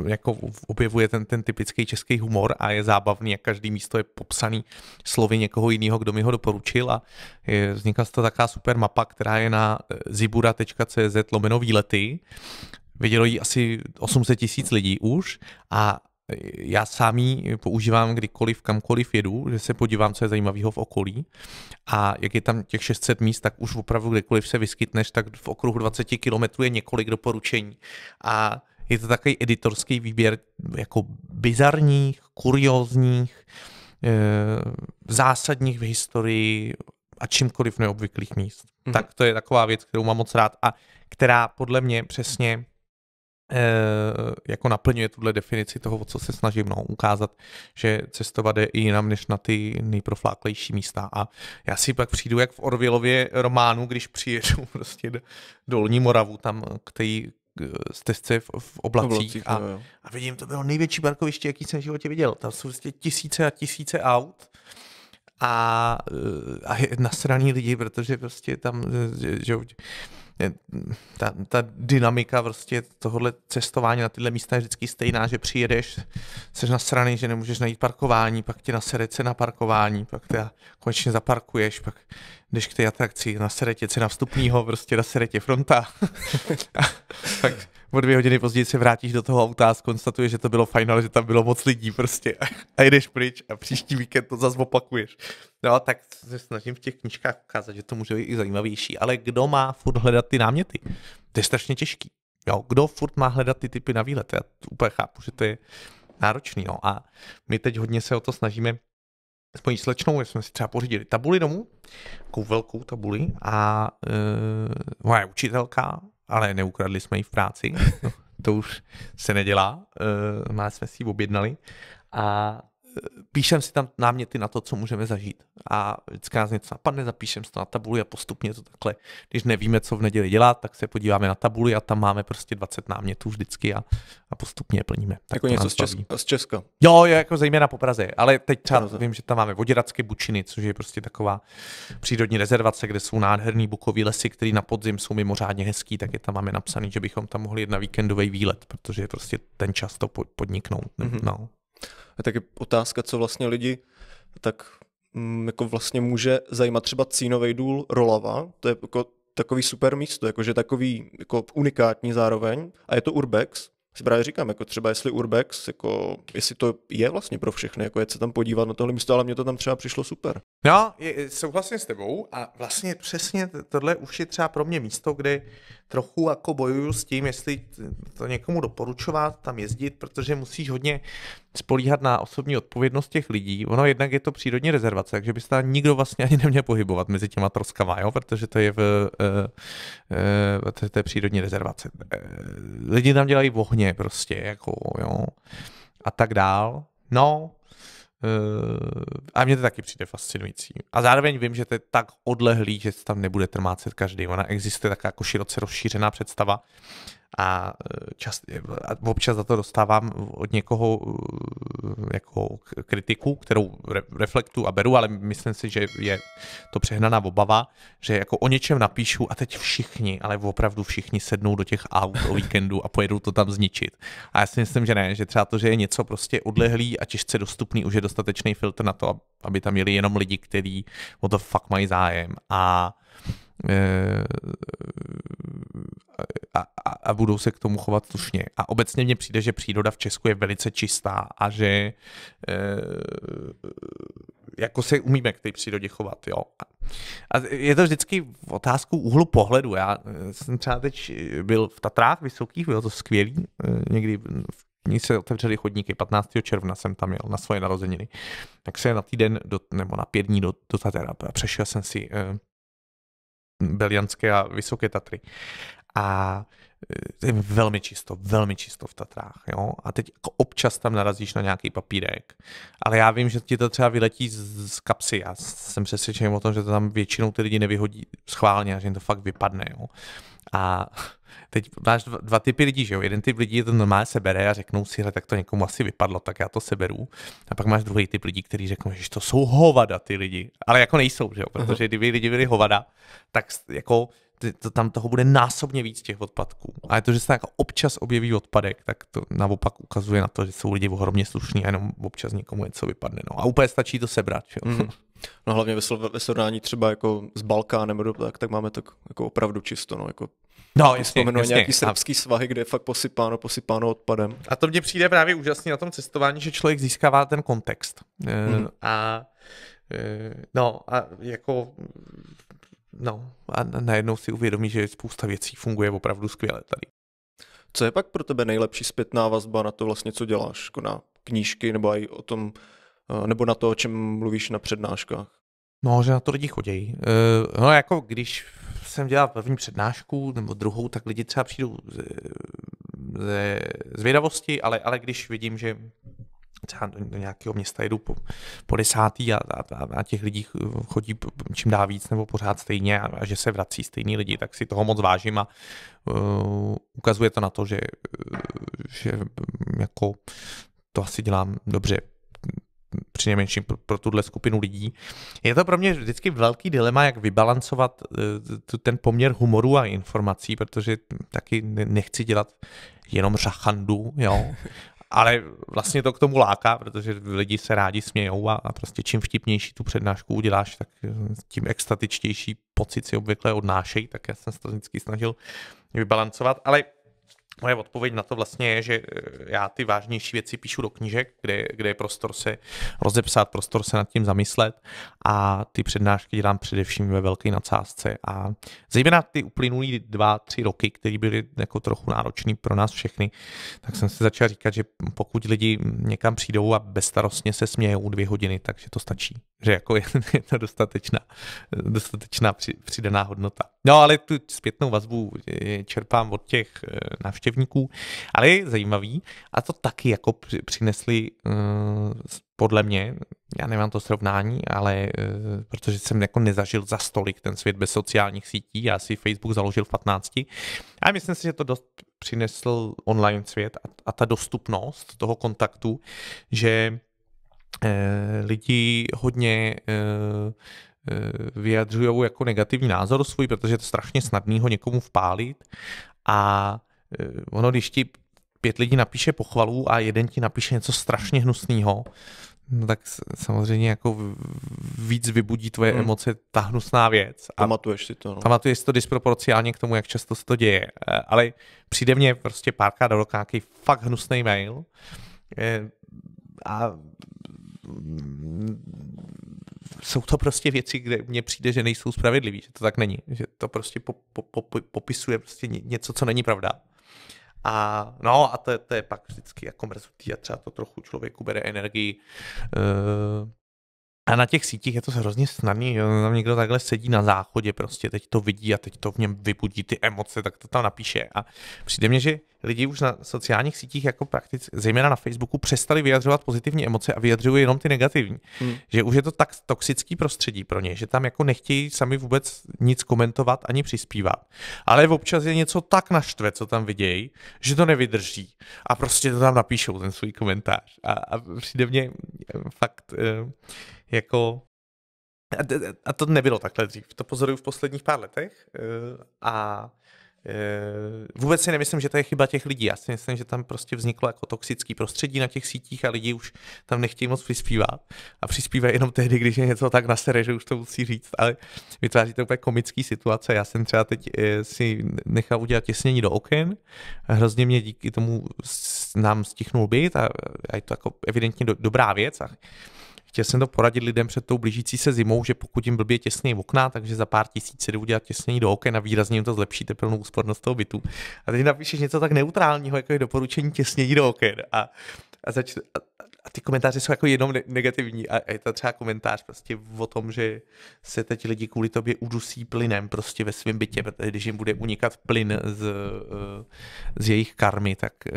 jako objevuje ten, ten typický český humor a je zábavný, jak každý místo je popsaný slovy někoho jiného, kdo mi ho doporučil a je, vznikla z toho taková super mapa, která je na eh, zibura.cz lomeno výlety. Vidělo ji asi 800 tisíc lidí už a já sám ji používám kdykoliv, kamkoliv jedu, že se podívám, co je zajímavého v okolí. A jak je tam těch 600 míst, tak už opravdu kdekoliv se vyskytneš, tak v okruhu 20 kilometrů je několik doporučení. A je to takový editorský výběr jako bizarních, kuriózních, eh, zásadních v historii a čímkoliv neobvyklých míst. Mm-hmm. Tak to je taková věc, kterou mám moc rád a která podle mě přesně Eh, jako naplňuje tuhle definici toho, o co se snažím no, ukázat, že cestovat jde i jinam než na ty nejprofláklejší místa. A já si pak přijdu jak v Orvilově románu, když přijedu prostě do Dolní Moravu, tam k té stezce v, v oblacích, oblacích a, jo, jo. a vidím, to bylo největší parkoviště, jaký jsem v životě viděl. Tam jsou prostě tisíce a tisíce aut a, eh, a nasraný lidi, protože prostě tam eh, že, že, ta, ta dynamika prostě tohohle cestování na tyhle místa je vždycky stejná, že přijedeš, jsi nasraný, že nemůžeš najít parkování, pak ti nasere cena parkování, pak teda konečně zaparkuješ, pak jdeš k té atrakci, na tě cena vstupního, prostě nasere tě fronta. pak o dvě hodiny později se vrátíš do toho auta a skonstatuješ, že to bylo fajn, ale že tam bylo moc lidí prostě a jdeš pryč a příští víkend to zase opakuješ. No tak se snažím v těch knižkách ukázat, že to může být i zajímavější, ale kdo má furt hledat ty náměty? To je strašně těžký. Jo, kdo furt má hledat ty typy na výlet? Já to úplně chápu, že to je náročný. No. A my teď hodně se o to snažíme s mojí slečnou, jsme si třeba pořídili tabuli domů, takovou velkou tabuli a e, moje učitelka ale neukradli jsme ji v práci. to už se nedělá, uh, má jsme si ji objednali. A píšem si tam náměty na to, co můžeme zažít. A vždycky nás něco napadne, zapíšem si to na tabuli a postupně to takhle, když nevíme, co v neděli dělat, tak se podíváme na tabuli a tam máme prostě 20 námětů vždycky a, a postupně je plníme. Tak jako něco z Česka, z Česka. Jo, je jako zejména po Praze, ale teď třeba Praze. vím, že tam máme Voděracké bučiny, což je prostě taková přírodní rezervace, kde jsou nádherný bukový lesy, které na podzim jsou mimořádně hezký, tak je tam máme napsaný, že bychom tam mohli jít na víkendový výlet, protože je prostě ten čas to podniknout. Mm-hmm. No. A tak je otázka, co vlastně lidi tak mm, jako vlastně může zajímat třeba Cínovej důl Rolava, to je jako takový super místo, jakože takový jako unikátní zároveň a je to Urbex, si právě říkám, jako třeba jestli Urbex, jako jestli to je vlastně pro všechny, jako jet se tam podívat na tohle místo, ale mně to tam třeba přišlo super. No, je, souhlasím s tebou a vlastně přesně tohle už je třeba pro mě místo, kdy uh, trochu jako bojuju s tím, jestli to někomu doporučovat, tam jezdit, protože musíš hodně spolíhat na osobní odpovědnost těch lidí. Ono jednak je to přírodní rezervace, takže by se tam nikdo vlastně ani neměl pohybovat mezi těma troskama, jo? protože to je v, eh, eh, je v té přírodní rezervace. Eh, lidi tam dělají vohně prostě, jako jo, a tak dál. No, Eh, a mně to taky přijde fascinující. A zároveň vím, že to je tak odlehlý, že tam nebude trmácet každý. Ona existuje taková jako široce rozšířená představa, a, eh, čas, eh, a občas za to dostávám od někoho eh, jako kritiku, kterou re, reflektu a beru, ale myslím si, že je to přehnaná obava, že jako o něčem napíšu a teď všichni, ale opravdu všichni sednou do těch aut o víkendu a pojedou to tam zničit. A já si myslím, že ne, že třeba to, že je něco prostě odlehlý a těžce dostupný, už je dostatečný filtr na to, aby tam měli jenom lidi, kteří o to fakt mají zájem. A Eh, a, a, a budou se k tomu chovat slušně. A obecně mně přijde, že příroda v Česku je velice čistá a že e, jako se umíme k té přírodě chovat. Jo. A je to vždycky otázkou úhlu pohledu. Já eh, jsem třeba teď byl v Tatrách Vysokých, bylo to skvělý, někdy v ní se otevřeli chodníky, 15. června jsem tam jel na svoje narozeniny. Tak se na týden do, nebo na pět dní do, do Tatra přešel jsem si Belianské a Vysoké Tatry. A eh, je velmi čisto, velmi čisto v Tatrách. Jo? A teď jako občas tam narazíš na nějaký papírek. Ale já vím, že ti to třeba vyletí z, z kapsy. Já jsem přesvědčen o tom, že to tam většinou ty lidi nevyhodí schválně, že jim to fakt vypadne. Jo? A teď máš dva, dva typy lidí, že jo? Jeden typ lidí je to normálně sebere a řeknou si, hele, tak to někomu asi vypadlo, tak já to seberu. A pak máš druhý typ lidí, kteří řeknou, že to jsou hovada ty lidi. Ale jako nejsou, že jo? Protože kdyby lidi byli hovada, tak jako to, tam toho bude násobně víc těch odpadků. A to, že se tak občas objeví odpadek, tak to naopak ukazuje na to, že jsou lidi ohromně slušní a jenom občas někomu něco vypadne. No. A úplně stačí to sebrat. Že jo? Mm. No hlavně ve, ve srovnání třeba jako s Balkánem, tak, tak máme tak jako opravdu čisto, no, jako No, jasně, jasně. nějaký srbský svahy, kde je fakt posypáno, posypáno odpadem. A to mně přijde právě úžasný na tom cestování, že člověk získává ten kontext. Hmm. A e, no, a jako no, a najednou si uvědomí, že spousta věcí funguje opravdu skvěle tady. Co je pak pro tebe nejlepší zpětná vazba na to vlastně, co děláš, jako na knížky nebo i o tom, Eh, nebo na to, o čem mluvíš na přednáškách? No, že na to lidi chodí. Eh, no, jako když jsem dělal první přednášku nebo druhou, tak lidi třeba přijdou ze, ze zvědavosti, ale, ale když vidím, že třeba do, do nějakého města jedu po, po desátý a, a, a těch lidí chodí čím dá víc nebo pořád stejně a, a že se vrací stejní lidi, tak si toho moc vážím a uh, ukazuje to na to, že, že hm, jako to asi dělám dobře nejmenším pro, pro tuhle skupinu lidí. Je to pro mě vždycky velký dilema, jak vybalancovat eh, ten poměr humoru a informací, protože taky nechci dělat jenom řachandu, jo, ale vlastně to k tomu láká, protože lidi se rádi smějou a, a prostě čím vtipnější tu přednášku uděláš, tak eh, tím extatičtější pocit si obvykle odnášejí, tak já jsem se to vždycky snažil vybalancovat, ale Moje odpověď na to vlastně je, že eh, já ty vážnější věci píšu do knížek, kde, kde je prostor se rozepsat, prostor se nad tím zamyslet a ty přednášky dělám především ve velké nadsázce a zejména ty uplynulý dva, tři roky, které byly jako trochu náročný pro nás všechny, tak jsem si začal říkat, že pokud lidi někam přijdou a bezstarostně se smějou dvě hodiny, takže to stačí, že jako je, je to dostatečná, dostatečná přidaná hodnota. No, ale tu zpětnou vazbu eh, čerpám od těch eh, návštěvníků, ale je zajímavý. A to taky jako přinesli, eh, podle mě, já nemám to srovnání, ale protože jsem jako nezažil za stolik ten svět bez sociálních sítí, já si Facebook založil v 15. A myslím si, že to dost přinesl online svět a, a ta dostupnost toho kontaktu, že lidi hodně Eh, vyjadřují jako negativní názor svůj, protože je to strašně snadný ho někomu vpálit a eh, ono, když ti pět lidí napíše pochvalu a jeden ti napíše něco strašně hnusného, No tak samozřejmě jako víc vybudí tvoje hmm. emoce ta hnusná věc. A pamatuješ si to. No. Pamatuješ si to disproporciálně k tomu, jak často se to děje. Eh, ale přijde mně prostě párkrát do roka nějaký fakt hnusný mail a jsou to prostě věci, kde mně přijde, že nejsou spravedlivý, že to tak není, že to prostě po, po, po, popisuje prostě něco, co není pravda. A no a to, to je pak vždycky jako mrzutý a třeba to trochu člověku bere energii. Eh, a na těch sítích je to hrozně snadný, že tam někdo takhle sedí na záchodě prostě, teď to vidí a teď to v něm vybudí ty emoce, tak to tam napíše. A přijde mně, že lidi už na sociálních sítích, jako prakticky, zejména na Facebooku, přestali vyjadřovat pozitivní emoce a vyjadřují jenom ty negativní. Hmm. Že už je to tak toxický prostředí pro ně, že tam jako nechtějí sami vůbec nic komentovat ani přispívat. Ale občas je něco tak naštve, co tam vidějí, že to nevydrží. A prostě to tam napíšou, ten svůj komentář. A, a přijde mě eh, fakt eh, jako a to nebylo takhle dřív, to pozoruju v posledních pár letech eh, a Eh, vůbec si nemyslím, že to je chyba těch lidí. Já si myslím, že tam prostě vzniklo jako toxický prostředí na těch sítích a lidi už tam nechtějí moc přispívat. A přispívají jenom tehdy, když je něco tak nasere, že už to musí říct. Ale vytváří to úplně komický situace. Já jsem třeba teď eh, si nechal udělat těsnění do oken a hrozně mě díky tomu nám stichnul být a, a je to jako evidentně do, dobrá věc. A chtěl jsem to poradit lidem před tou blížící se zimou, že pokud jim blbě těsněji v okna, takže za pár tisíc se udělat těsnění do oken a výrazně jim to zlepší teplnou úspornost toho bytu. A teď napíšeš něco tak neutrálního, jako je doporučení těsnění do oken. A, a, zač- a, a ty komentáře jsou jako jenom negativní a je to třeba komentář prostě o tom, že se teď lidi kvůli tobě udusí plynem prostě ve svém bytě, protože když jim bude unikat plyn z, eh, z jejich karmy, tak eh,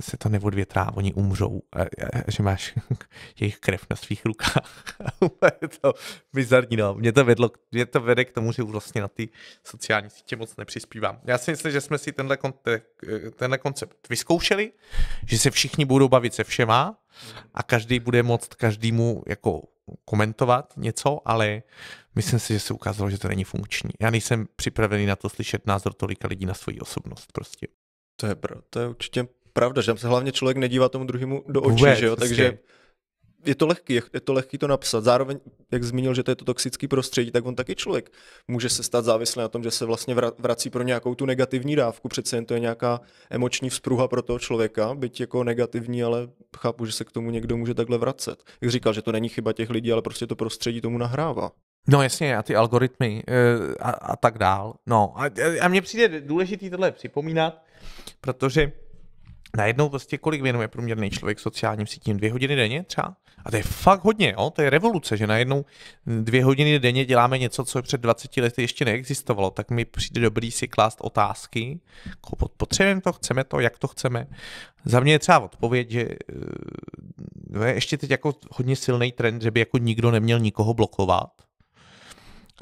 se to neodvětrá, oni umřou a, a že máš jejich krev na svých rukách. je to bizarní, no. Mě to, vedlo, mě to vede k tomu, že vlastně na ty sociální sítě moc nepřispívám. Já si myslím, že jsme si tenhle, koncept, tenhle koncept vyzkoušeli, že se všichni budou bavit se všema, a každý bude moct každému jako komentovat něco, ale myslím si, že se ukázalo, že to není funkční. Já nejsem připravený na to slyšet názor tolika lidí na svoji osobnost prostě. To je, to je určitě pravda, že tam se hlavně člověk nedívá tomu druhému do očí, Vůbec, že jo? Takže prostě je to lehký, je, to lehký to napsat. Zároveň, jak zmínil, že to je to toxický prostředí, tak on taky člověk může se stát závislý na tom, že se vlastně vrací pro nějakou tu negativní dávku. Přece jen to je nějaká emoční vzpruha pro toho člověka, byť jako negativní, ale chápu, že se k tomu někdo může takhle vracet. Jak říkal, že to není chyba těch lidí, ale prostě to prostředí tomu nahrává. No jasně, a ty algoritmy eh, a, a tak dál. No a, a mně přijde důležitý tohle připomínat, protože najednou prostě kolik věnuje průměrný člověk sociálním sítím? Dvě hodiny denně třeba? A to je fakt hodně, jo? to je revoluce, že najednou dvě hodiny denně děláme něco, co před 20 lety ještě neexistovalo, tak mi přijde dobrý si klást otázky, jako potřebujeme to, chceme to, jak to chceme. Za mě je třeba odpověď, že eh, no je ještě teď jako hodně silný trend, že by jako nikdo neměl nikoho blokovat,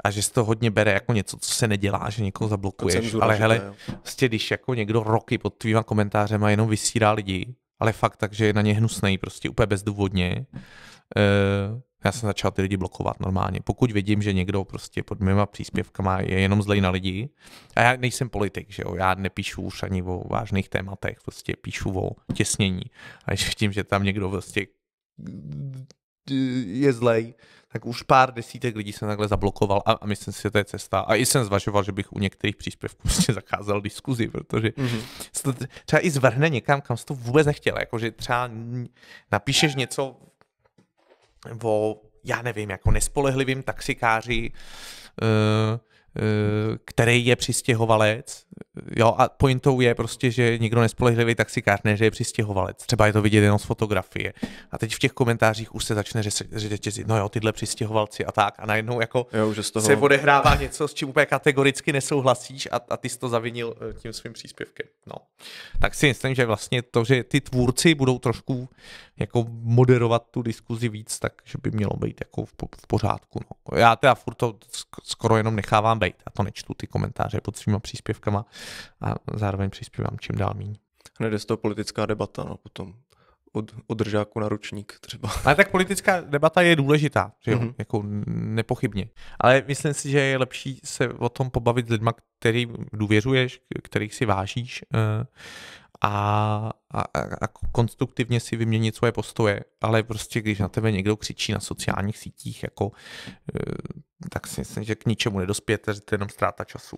a že se to hodně bere jako něco, co se nedělá, že někoho zablokuješ. ale hele, vlastně, když jako někdo roky pod tvýma komentářema jenom vysírá lidi, ale fakt tak, že je na ně hnusný, prostě úplně bezdůvodně. Uh, já jsem začal ty lidi blokovat normálně. Pokud vidím, že někdo prostě pod mýma příspěvkama je jenom zlej na lidi, a já nejsem politik, že jo, já nepíšu už ani o vážných tématech, prostě píšu o těsnění. A ještě tím, že tam někdo prostě je zlej, tak už pár desítek lidí jsem takhle zablokoval a, a myslím si, že to je cesta. A i jsem zvažoval, že bych u některých příspěvků prostě zakázal diskuzi, protože mm-hmm. to třeba i zvrhne někam, kam jsi to vůbec nechtěl. Jakože třeba napíšeš něco o, já nevím, jako nespolehlivým taxikáři, uh, Eh, který je přistěhovalec. Jo, a pointou je prostě, že nikdo nespolehlivý taxikář ne, že je přistěhovalec. Třeba je to vidět jenom z fotografie. A teď v těch komentářích už se začne že no jo, tyhle přistěhovalci a tak. A najednou jako jo, že z toho... se odehrává něco, s čím úplně kategoricky nesouhlasíš a, a ty jsi to zavinil eh, tím svým příspěvkem. No. Tak si myslím, že vlastně to, že ty tvůrci budou trošku jako moderovat tu diskuzi víc, takže by mělo být jako v, v pořádku. No. Já teda furt to skoro jenom nechávám být. a to nečtu ty komentáře pod svýma příspěvkama a zároveň přispívám čím dál méně. Hned je z toho politická debata, no potom od, od držáku na ručník třeba. Ale tak politická debata je důležitá, že jo? Mm-hmm. jako nepochybně. Ale myslím si, že je lepší se o tom pobavit s lidma, kterým důvěřuješ, kterých si vážíš, eh, a, a, a konstruktivně si vyměnit svoje postoje. Ale prostě, když na tebe někdo křičí na sociálních sítích, jako, eh, tak si myslím, že k ničemu nedospějete, že to je jenom ztráta času.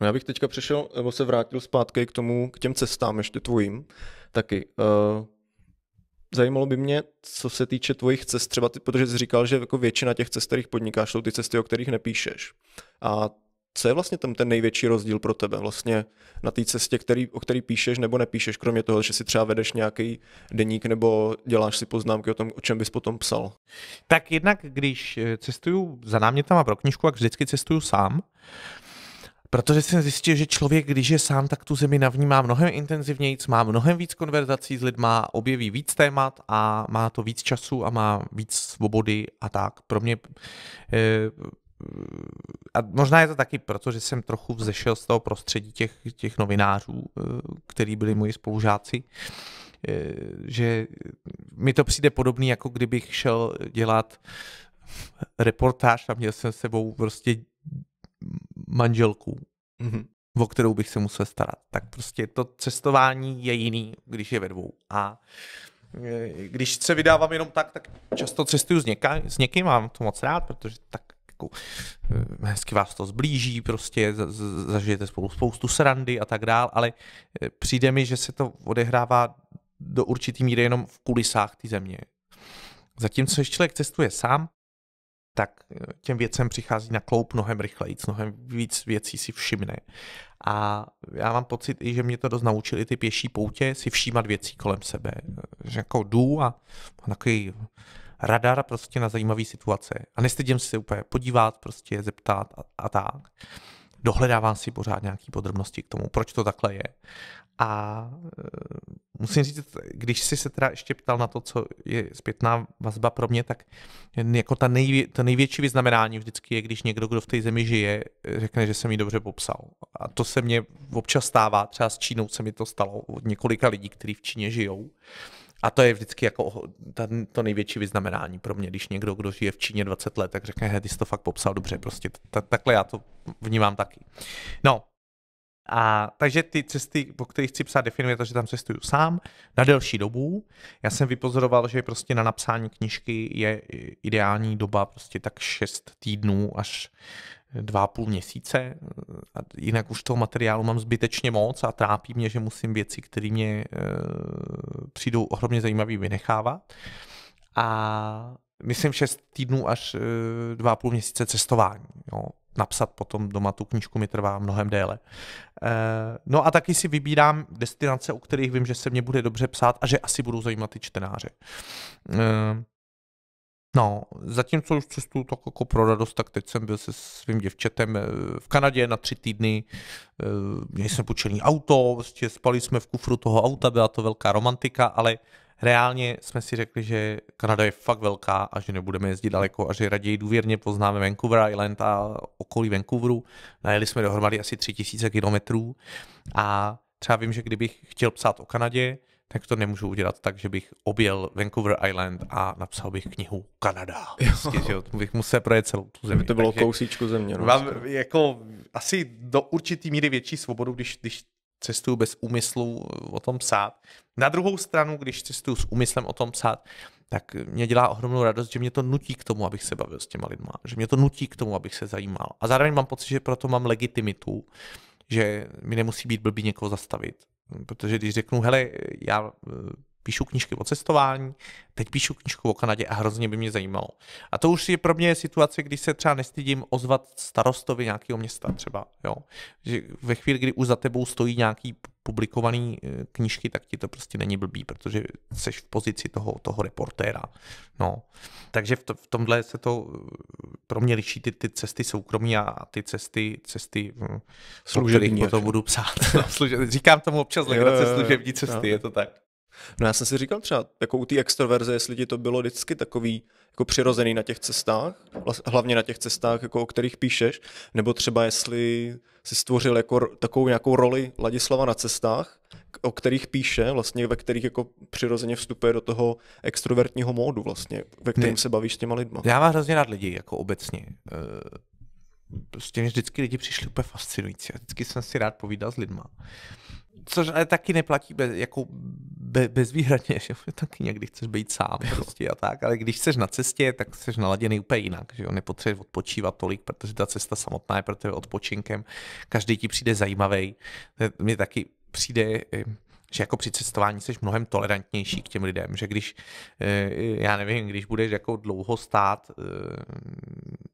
No já bych teďka přešel, nebo se vrátil zpátky k tomu, k těm cestám ještě tvojím taky. Uh, zajímalo by mě, co se týče tvojich cest, třeba ty, protože jsi říkal, že jako většina těch cest, kterých podnikáš, jsou ty cesty, o kterých nepíšeš. A co je vlastně tam ten největší rozdíl pro tebe vlastně na té cestě, který, o který píšeš nebo nepíšeš, kromě toho, že si třeba vedeš nějaký deník nebo děláš si poznámky o tom, o čem bys potom psal? Tak jednak, když eh, cestuju za námětama pro knižku, tak vždycky cestuju sám, Protože jsem zjistil, že člověk, když je sám, tak tu zemi navnímá mnohem intenzivněji, má mnohem víc konverzací s lidma, objeví víc témat a má to víc času a má víc svobody a tak. Pro mě eh, a možná je to taky proto, že jsem trochu vzešel z toho prostředí těch, těch novinářů, eh, který byli moji spolužáci, eh, že mi to přijde podobný, jako kdybych šel dělat reportáž a měl jsem s sebou prostě manželku, mm-hmm. o kterou bych se musel starat. Tak prostě to cestování je jiný, když je ve dvou. A eh, když se vydávám jenom tak, tak často cestuju s, něka, s někým, mám to moc rád, protože tak jako eh, hezky vás to zblíží, prostě zažijete spolu spoustu srandy a tak dál, ale eh, přijde mi, že se to odehrává do určitý míry jenom v kulisách té země. Zatímco, když člověk cestuje sám, tak eh, těm věcem přichází na kloup mnohem rychleji, mnohem víc věcí si všimne. A já mám pocit i, že mě to dost naučili ty pěší poutě si všímat věcí kolem sebe. Že jako jdu a mám takový radar prostě na zajímavé situace. A nestydím se úplně podívat, prostě zeptat a, a tak. Dohledávám si pořád nějaké podrobnosti k tomu, proč to takhle je. A uh, musím říct, když jsi se teda ještě ptal na to, co je zpětná vazba pro mě, tak jako ta nejvě, to největší vyznamenání vždycky je, když někdo, kdo v té zemi žije, řekne, že jsem ji dobře popsal. A to se mně občas stává, třeba s Čínou se mi to stalo od několika lidí, kteří v Číně žijou. A to je vždycky jako to největší vyznamenání pro mě, když někdo, kdo žije v Číně 20 let, tak řekne, hej, ty jsi to fakt popsal dobře, prostě takhle já to vnímám taky. No, a takže ty cesty, po kterých chci psát, definuje to, že tam cestuju sám na delší dobu. Já jsem vypozoroval, že prostě na napsání knižky je ideální doba prostě tak 6 týdnů až dva půl měsíce. A jinak už toho materiálu mám zbytečně moc a trápí mě, že musím věci, které mě eh, přijdou ohromně zajímavé, vynechávat. A myslím 6 týdnů až eh, dva a půl měsíce cestování. Jo. Napsat potom doma tu knížku mi trvá mnohem déle. Eh, no a taky si vybírám destinace, u kterých vím, že se mě bude dobře psát a že asi budou zajímat ty čtenáře. No, zatímco už cestu tak jako pro radost, tak teď jsem byl se svým děvčetem eh, v Kanadě na tři týdny, eh, měli jsme půjčený auto, vlastně spali jsme v kufru toho auta, byla to velká romantika, ale reálně jsme si řekli, že Kanada je fakt velká a že nebudeme jezdit daleko a že raději důvěrně poznáme Vancouver Island a okolí Vancouveru. Najeli jsme dohromady asi 3000 kilometrů a třeba vím, že kdybych chtěl psát o Kanadě, tak to nemůžu udělat tak, že bych objel Vancouver Island a napsal bych knihu Kanada. Vždycky, prostě, že bych musel projet celou tu zemi. By to bylo Takže kousíčku země. No. Mám prostě. jako asi do určitý míry větší svobodu, když, když cestuju bez úmyslu eh, o tom psát. Na druhou stranu, když cestuju s úmyslem o tom psát, tak mě dělá ohromnou radost, že mě to nutí k tomu, abych se bavil s těma lidma, že mě to nutí k tomu, abych se zajímal. A zároveň mám pocit, že proto mám legitimitu, že mi nemusí být blbý někoho zastavit, Protože když řeknu, hele, já e, píšu knížky o cestování, teď píšu knížku o Kanadě a hrozně by mě zajímalo. A to už je pro mě situace, když se třeba nestydím ozvat starostovi nějakého města třeba, jo. Že ve chvíli, kdy už za tebou stojí nějaký publikované eh, knížky, tak ti to prostě není blbý, protože jsi v pozici toho, toho reportéra. No. Takže v, to, v tomhle se to eh, pro mě liší ty, ty cesty soukromí a ty cesty, cesty hm, služební, to budu psát. říkám tomu občas legrace služební cesty, no. je to tak. No já jsem si říkal třeba, jako u té extroverze, jestli ti to bylo vždycky takový jako přirozený na těch cestách, hlavně na těch cestách, jako o kterých píšeš, nebo třeba jestli si stvořil jako takovou nějakou roli Ladislava na cestách, o kterých píše, vlastně ve kterých jako přirozeně vstupuje do toho extrovertního módu vlastně, ve kterém ne, se bavíš s těma lidma. Já mám hrozně rád lidi, jako obecně. Eh, prostě mě vždycky lidi přišli úplně fascinující vždycky jsem si rád povídal s lidma což ale taky neplatí bez, jako be, bezvýhradně, že taky někdy chceš být sám prostě a tak, ale když jsi na cestě, tak jsi naladěný úplně jinak, že jo, nepotřebuješ odpočívat tolik, protože ta cesta samotná je pro tebe odpočinkem, každý ti přijde zajímavý, mě taky přijde že jako při cestování jsi mnohem tolerantnější k těm lidem, že když, eh, já nevím, když budeš jako dlouho stát eh,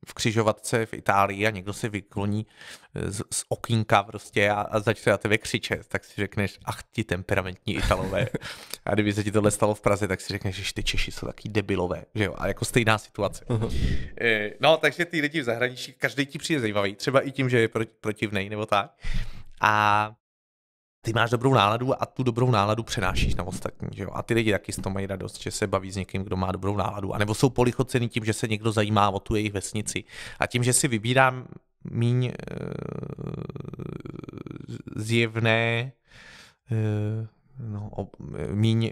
v křižovatce v Itálii a někdo se vykloní eh, z, z okýnka prostě a, a začne na tebe křičet, tak si řekneš, ach ti temperamentní Italové. a kdyby se ti tohle stalo v Praze, tak si řekneš, že ty Češi jsou taky debilové, že jo, a jako stejná situace. Mhm. No, takže ty lidi v zahraničí, každý ti přijde zajímavý, třeba i tím, že je protivnej nebo tak. A ty máš dobrou náladu a tu dobrou náladu přenášíš na ostatní. Že jo? A ty lidi taky z toho mají radost, že se baví s někým, kdo má dobrou náladu. A nebo jsou polichocený tím, že se někdo zajímá o tu jejich vesnici. A tím, že si vybírám míň e, zjevné e, no, míň,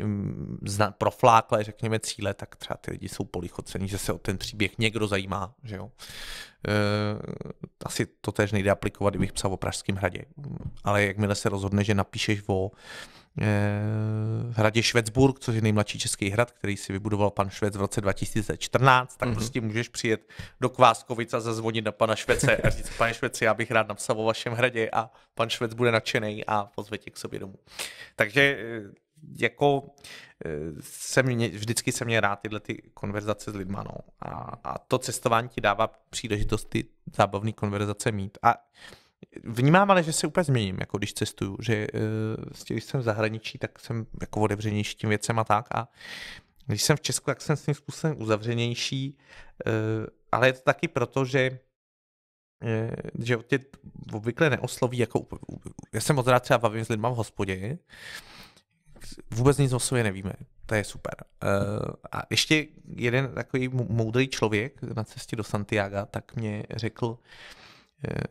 zna, profláklé, řekněme, cíle, tak třeba ty lidi jsou polichocený, že se o ten příběh někdo zajímá, že jo. E, asi to tež nejde aplikovat, kdybych psal o Pražském hradě. Ale jakmile se rozhodne, že napíšeš o Eh, v hradě Švecburg, což je nejmladší český hrad, který si vybudoval pan Švec v roce 2014, tak mm-hmm. prostě můžeš přijet do kváskovice a zazvonit na pana Švece a říct, pane Šveci, já bych rád napsal o vašem hradě a pan Švec bude nadšený a pozve tě k sobě domů. Takže eh, jako jsem, eh, vždycky jsem měl rád tyhle ty konverzace s lidma, no. A, a to cestování ti dává příležitost ty zábavné konverzace mít. A vnímám ale, že se úplně změním, jako když cestuju, že eh, když jsem v zahraničí, tak jsem jako otevřenější tím věcem a tak a když jsem v Česku, tak jsem s tím způsobem uzavřenější, eh, ale je to taky proto, že eh, že tě obvykle neosloví, jako já jsem moc rád třeba bavím s lidma v hospodě, vůbec nic o sobě nevíme. To je super. A ještě jeden takový moudrý člověk na cestě do Santiago, tak mě řekl,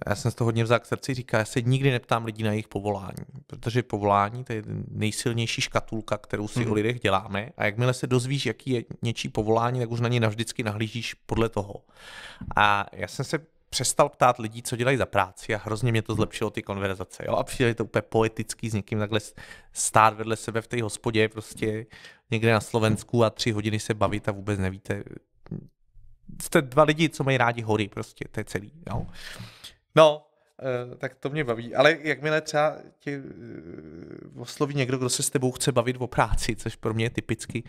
já jsem z toho hodně vzal k srdci, říká, já se nikdy neptám lidí na jejich povolání, protože povolání to je nejsilnější škatulka, kterou si mm. o mhm. lidech děláme a jakmile se dozvíš, jaký je něčí povolání, tak už na ně navždycky nahlížíš podle toho. A já jsem se přestal ptát lidí, co dělají za práci a hrozně mě to zlepšilo ty konverzace. Jo? A přijde to úplně poetický s někým takhle stát vedle sebe v té hospodě prostě někde na Slovensku a tři hodiny se bavit a vůbec nevíte. Jste dva lidi, co mají rádi hory prostě, to je celý. Jo? No, eh, tak to mě baví. Ale jakmile třeba tě eh, osloví někdo, kdo se s tebou chce bavit o práci, což pro mě je typicky,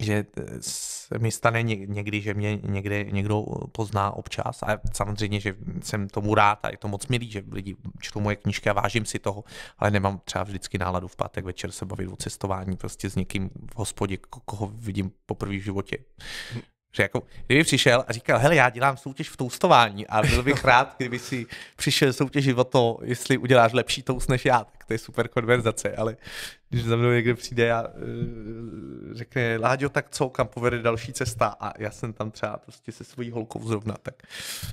že eh, se mi stane někdy, že mě někde někdo pozná občas a samozřejmě, že jsem tomu rád a je to moc milý, že lidi čtou moje knížky a vážím si toho, ale nemám třeba vždycky náladu v pátek večer se bavit o cestování prostě s někým v hospodě, koho vidím poprvé v životě. Že jako, kdyby přišel a říkal, hele, já dělám soutěž v toustování a byl bych rád, kdyby si přišel soutěžit o to, jestli uděláš lepší toust než já, tak to je super konverzace, ale když za mnou někdo přijde a uh, řekne, Láďo, tak co, kam povede další cesta a já jsem tam třeba prostě se svojí holkou zrovna, tak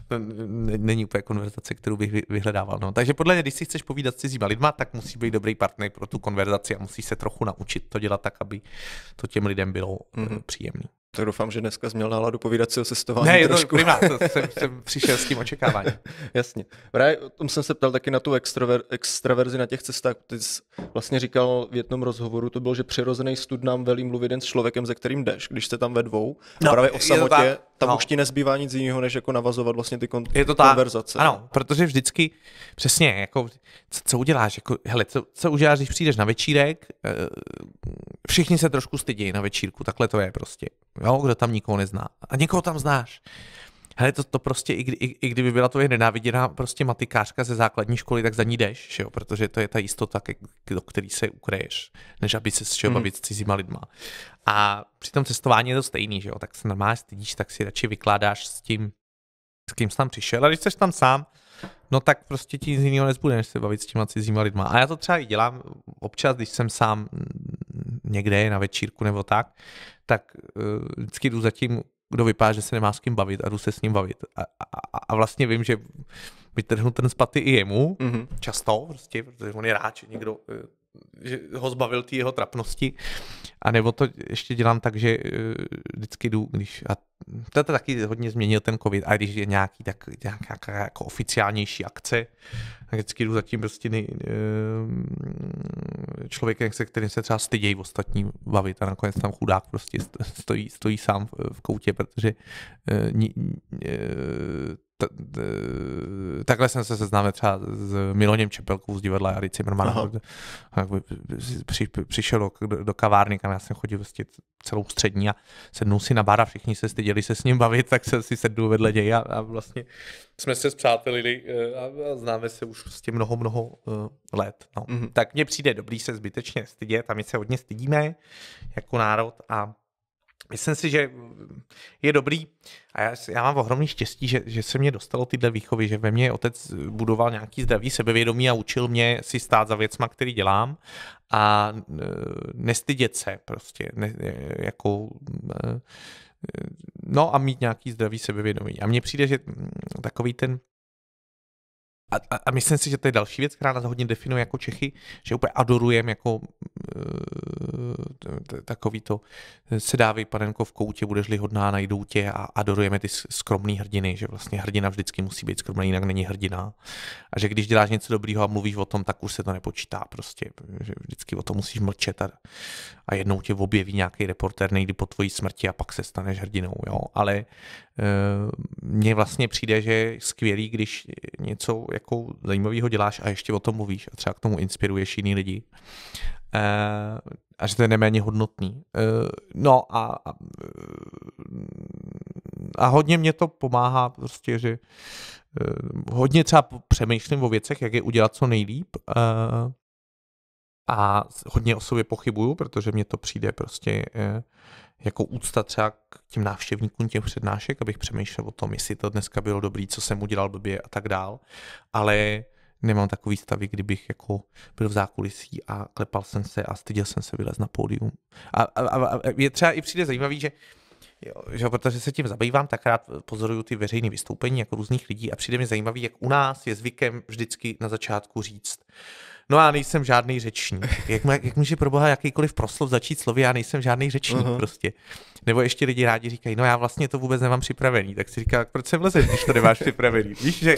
to není úplně konverzace, kterou bych vyhledával. No. Takže podle mě, když si chceš povídat s cizíma lidma, tak musí být dobrý partner pro tu konverzaci a musí se trochu naučit to dělat tak, aby to těm lidem bylo mm-hmm. Eh, příjemné. Tak doufám, že dneska jsi měl náladu o cestování. Ne, je trošku. to primát, jsem, jsem přišel s tím očekáváním. Jasně. Právě o tom jsem se ptal taky na tu extrover, extraverzi na těch cestách. Ty jsi vlastně říkal v jednom rozhovoru, to bylo, že přirozený stud nám velí mluvit jen s člověkem, ze kterým jdeš, když jste tam ve dvou. A no, právě o samotě tam no. už ti nezbývá nic jiného, než jako navazovat vlastně ty kon- je to ta, konverzace. Ano, protože vždycky, přesně, jako, co, co uděláš, jako, hele, co, co uděláš, když přijdeš na večírek, eh, všichni se trošku stydí na večírku, takhle to je prostě, jo, kdo tam nikoho nezná. A někoho tam znáš. Hele, to, to prostě, i, kdy, i, i kdyby byla tvoje nenáviděná prostě matikářka ze základní školy, tak za ní jdeš, že jo? protože to je ta jistota, k, do který se ukryješ, než aby se šel mhm. bavit mm. s cizíma lidma. A při tom cestování je to stejný, že jo? tak se normálně stydíš, tak si radši vykládáš s tím, s kým jsi tam přišel. A když jsi tam sám, no tak prostě ti nic jiného nezbude, než se bavit s těma cizíma lidma. A já to třeba i dělám občas, když jsem sám mm, někde na večírku nebo tak, tak eh, vždycky jdu za tím kdo vypadá, že se nemá s kým bavit a jdu se s ním bavit. A, a, a vlastně vím, že vytrhnu ten spaty i jemu, mm-hmm. často prostě, protože on je rád, že někdo eh, že ho zbavil té jeho trapnosti. A nebo to ještě dělám tak, že eh, vždycky jdu, když, a to taky hodně změnil ten covid, a když je nějaký tak, nějaká jako oficiálnější akce, tak vždycky jdu zatím prostě nej, eh, člověkem, se kterým se třeba stydějí ostatní bavit a nakonec tam chudák prostě stojí, stojí sám v koutě, protože eh, t, t, takhle jsem se seznámil třeba s Miloněm Čepelkou z divadla Jary Cimrmana. Jako při, přišel do, do kavárny, kam já jsem chodil vlastně celou střední a sednul si na bar a všichni se styděli se s ním bavit, tak se si sednul vedle něj a, a vlastně jsme se zpřátelili eh, a, a známe se už vlastně mnoho, mnoho eh, let. No. Mm-hmm. Tak mně přijde dobrý se zbytečně stydět a my se hodně stydíme jako národ a Myslím si, že je dobrý a já, já mám ohromný štěstí, že, že se mě dostalo tyhle výchovy, že ve mně otec budoval nějaký zdravý sebevědomí a učil mě si stát za věcma, který dělám a e, nestydět se prostě, ne, jako e, no a mít nějaký zdravý sebevědomí. A mně přijde, že takový ten a, a, a myslím si, že to je další věc, která nás hodně definuje jako Čechy, že úplně adorujeme jako eh, takový to eh, sedávej panenko v koutě, budeš-li hodná, najdou tě a adorujeme ty skromné hrdiny, že vlastně hrdina vždycky musí být skromná, jinak není hrdina. A že když děláš něco dobrýho a mluvíš o tom, tak už se to nepočítá prostě, že vždycky o tom musíš mlčet a, a jednou tě objeví nějaký reporter nejdy po tvojí smrti a pak se staneš hrdinou, jo. Ale mně vlastně přijde, že je skvělý, když něco jako zajímavého děláš a ještě o tom mluvíš a třeba k tomu inspiruješ jiný lidi. Eh, a že to je neméně hodnotný. Eh, no a, a, a hodně mě to pomáhá prostě, že eh, hodně třeba přemýšlím o věcech, jak je udělat co nejlíp a hodně o sobě pochybuju, protože mě to přijde prostě jako úcta třeba k těm návštěvníkům těch přednášek, abych přemýšlel o tom, jestli to dneska bylo dobrý, co jsem udělal blbě a tak dál, ale nemám takový stavy, kdybych jako byl v zákulisí a klepal jsem se a styděl jsem se vylez na pódium. A, a, a je třeba i přijde zajímavý, že Jo, že, protože se tím zabývám, tak rád pozoruju ty veřejné vystoupení jako různých lidí a přijde mi zajímavý, jak u nás je zvykem vždycky na začátku říct, uh, No já nejsem žádný řečník. Jak, jak může pro boha jakýkoliv proslov začít slovy, já nejsem žádný řečník uh-huh. prostě. Nebo ještě lidi rádi říkají, no já vlastně to vůbec nemám připravený. Tak si říká, proč sem vlezeš, když to nemáš připravený? Víš, že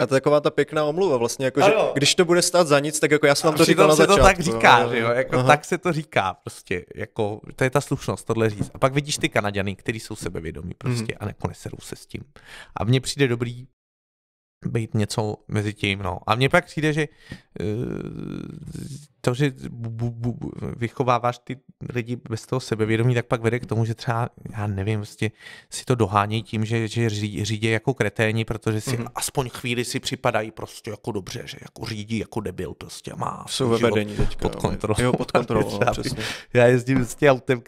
a to je taková ta pěkná omluva vlastně, jako, že když to bude stát za nic, tak jako já jsem vám to říkal na začátku. to tak říká, no, že jo, jako, tak se to říká prostě, jako, to je ta slušnost tohle říct. A pak vidíš ty Kanaďany, kteří jsou sebevědomí prostě mm. a neponeserou se s tím. A mně přijde dobrý být něco mezi tím, no. A mně pak přijde, že eh, to, že bu, bu, bu, vychováváš ty lidi bez toho sebevědomí, tak pak vede k tomu, že třeba, já nevím, prostě si to dohání tím, že, že řídí jako kreténi, protože si mm-hmm. aspoň chvíli si připadají prostě jako dobře, že jako řídí jako debil prostě má Jsou ve vedení teďka, pod kontrolou. Jo, pod kontrolou, no, přesně. Já jezdím prostě autem,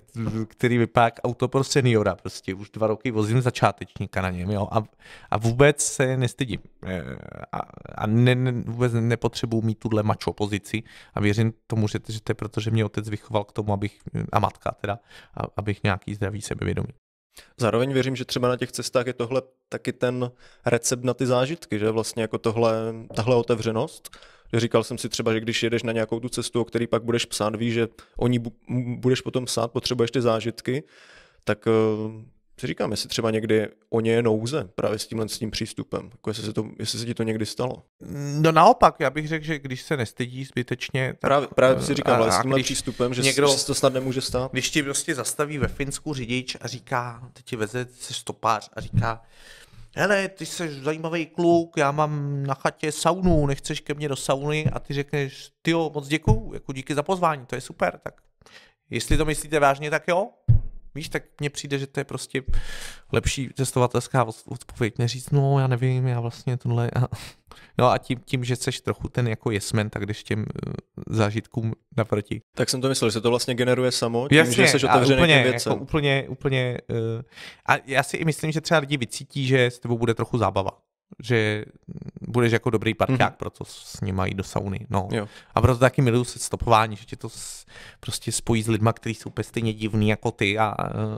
který vypadá auto pro seniora, prostě už dva roky vozím začátečníka na něm, jo, a, a vůbec se nestydím e, a, a ne, ne, vůbec nepotřebuji mít tuhle mačo pozici a věřím, věřím tomu, že, že to je proto, že mě otec vychoval k tomu, abych, a matka teda, abych nějaký zdravý sebevědomí. Zároveň věřím, že třeba na těch cestách je tohle taky ten recept na ty zážitky, že vlastně jako tohle, tahle otevřenost, Říkal jsem si třeba, že když jedeš na nějakou tu cestu, o který pak budeš psát, víš, že o ní budeš potom psát, potřebuješ ty zážitky, tak eh, si říkám, jestli třeba někdy o ně je nouze právě s tímhle s tím přístupem, jako jestli se, to, jestli se ti to někdy stalo. No naopak, já bych řekl, že když se nestydí zbytečně... Tak, právě, právě si eh, říkám, ale s tímhle přístupem, že, někdo, se to snad nemůže stát. Když ti prostě zastaví ve Finsku řidič a říká, teď ti veze se stopář a říká, hele, ty jsi zajímavý kluk, já mám na chatě saunu, nechceš ke mně do sauny a ty řekneš, ty jo, moc děkuju, jako díky za pozvání, to je super, tak jestli to myslíte vážně, tak jo, Víš, tak mně přijde, že to je prostě lepší testovatelská odpověď, neříct, no já nevím, já vlastně tohle. A... No a tím, tím, že seš trochu ten jako jesmen, tak jdeš těm eh, zážitkům naproti. Tak jsem to myslel, že se to vlastně generuje samo, tím, Jasně, že seš otevřený úplně, jako věcem. Jako úplně, úplně, uh, a já si i myslím, že třeba lidi vycítí, že s tebou bude trochu zábava že budeš jako dobrý parťák, mm-hmm. proto s ním mají do sauny. No. Jo. A proto taky miluju se stopování, že tě to s, prostě spojí s lidma, kteří jsou úplně stejně divný jako ty a,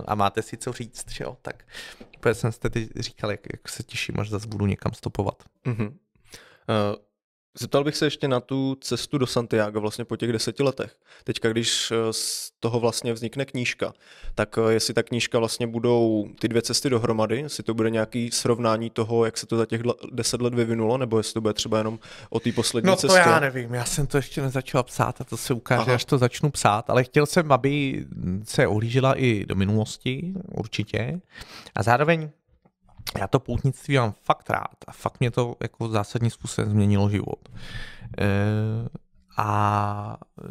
a máte si co říct, že jo. Tak protože jsem jste teď říkal, jak, jak se těším, až zase budu někam stopovat. Mm-hmm. Uh, Zeptal bych se ještě na tu cestu do Santiago vlastně po těch deseti letech. Teďka, když eh, z toho vlastně vznikne knížka, tak eh, jestli ta knížka vlastně budou ty dvě cesty dohromady, jestli to bude nějaký srovnání toho, jak se to za těch deset let vyvinulo, nebo jestli to bude třeba jenom o té poslední no, cestě. No to já nevím, já jsem to ještě nezačal psát a to se ukáže, Aha. až to začnu psát, ale chtěl jsem, aby se ohlížela i do minulosti, určitě. A zároveň já to poutnictví mám fakt rád a fakt mě to jako zásadní způsobem změnilo život. E, a e,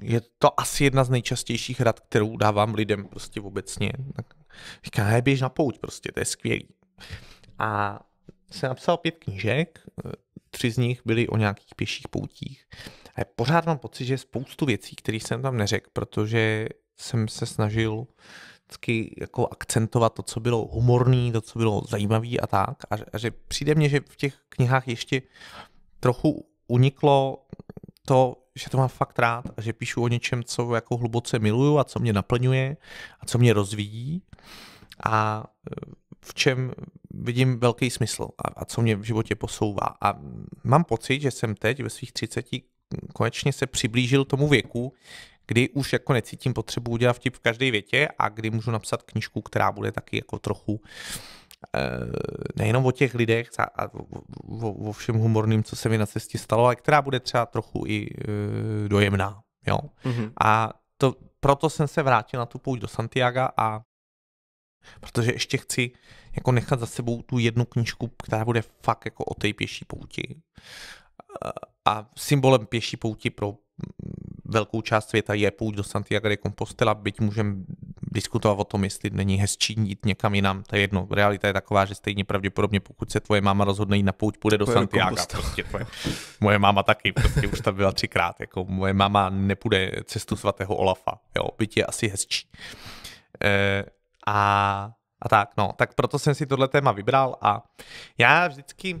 je to asi jedna z nejčastějších rad, kterou dávám lidem prostě obecně. Tak říká, hej, běž na pouť prostě, to je skvělý. A jsem napsal pět knížek, e, tři z nich byly o nějakých pěších poutích. A já pořád mám pocit, že je spoustu věcí, které jsem tam neřekl, protože jsem se snažil uh, vždycky jako akcentovat to, co bylo humorný, to, co bylo zajímavý a tak. A, a že přijde mně, že v těch knihách ještě trochu uniklo to, že to mám fakt rád a že píšu o něčem, co jako hluboce miluju a co mě naplňuje a co mě rozvíjí a e, v čem vidím velký smysl a, a co mě v životě posouvá. A mám pocit, že jsem teď ve svých 30 konečně se přiblížil tomu věku, kdy už jako necítím potřebu udělat vtip v každé větě a kdy můžu napsat knižku, která bude taky jako trochu eh, nejenom o těch lidech a o, všem humorným, co se mi na cestě stalo, ale která bude třeba trochu i eh, dojemná. Jo? Mm-hmm. A to, proto jsem se vrátil na tu pouť do Santiago a protože ještě chci jako nechat za sebou tu jednu knížku, která bude fakt jako o té pěší pouti. Eh, a symbolem pěší pouti pro velkou část světa je půjď do Santiago de Compostela, byť můžeme diskutovat o tom, jestli není hezčí jít někam jinam, to je jedno. Realita je taková, že stejně pravděpodobně, pokud se tvoje máma rozhodne jít na půjď, půjde do Santiago. Prostě moje máma taky, prostě už tam byla třikrát. Jako moje máma nepůjde cestu svatého Olafa, jo, byť je asi hezčí. E, a, a tak, no, tak proto jsem si tohle téma vybral a já vždycky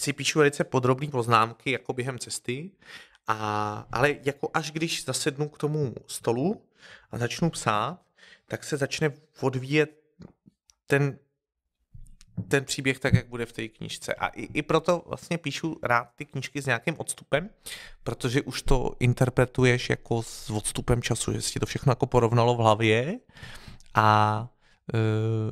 si píšu velice podrobné poznámky jako během cesty a, ale jako až když zasednu k tomu stolu a začnu psát, tak se začne odvíjet ten, ten příběh tak, jak bude v té knižce. A i, i proto vlastně píšu rád ty knižky s nějakým odstupem, protože už to interpretuješ jako s odstupem času, že si to všechno jako porovnalo v hlavě a Uh,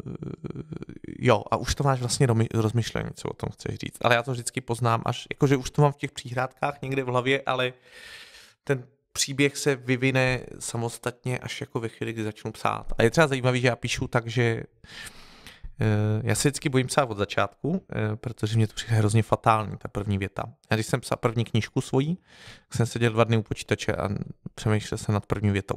jo, a už to máš vlastně rozmyšlení, co o tom chceš říct. Ale já to vždycky poznám až, jakože už to mám v těch příhrádkách někde v hlavě, ale ten příběh se vyvine samostatně až jako ve chvíli, kdy začnu psát. A je třeba zajímavý, že já píšu tak, že uh, já se vždycky bojím psát od začátku, uh, protože mě to přijde hrozně fatální, ta první věta. A když jsem psal první knížku svoji, jsem seděl dva dny u počítače a přemýšlel jsem nad první větou.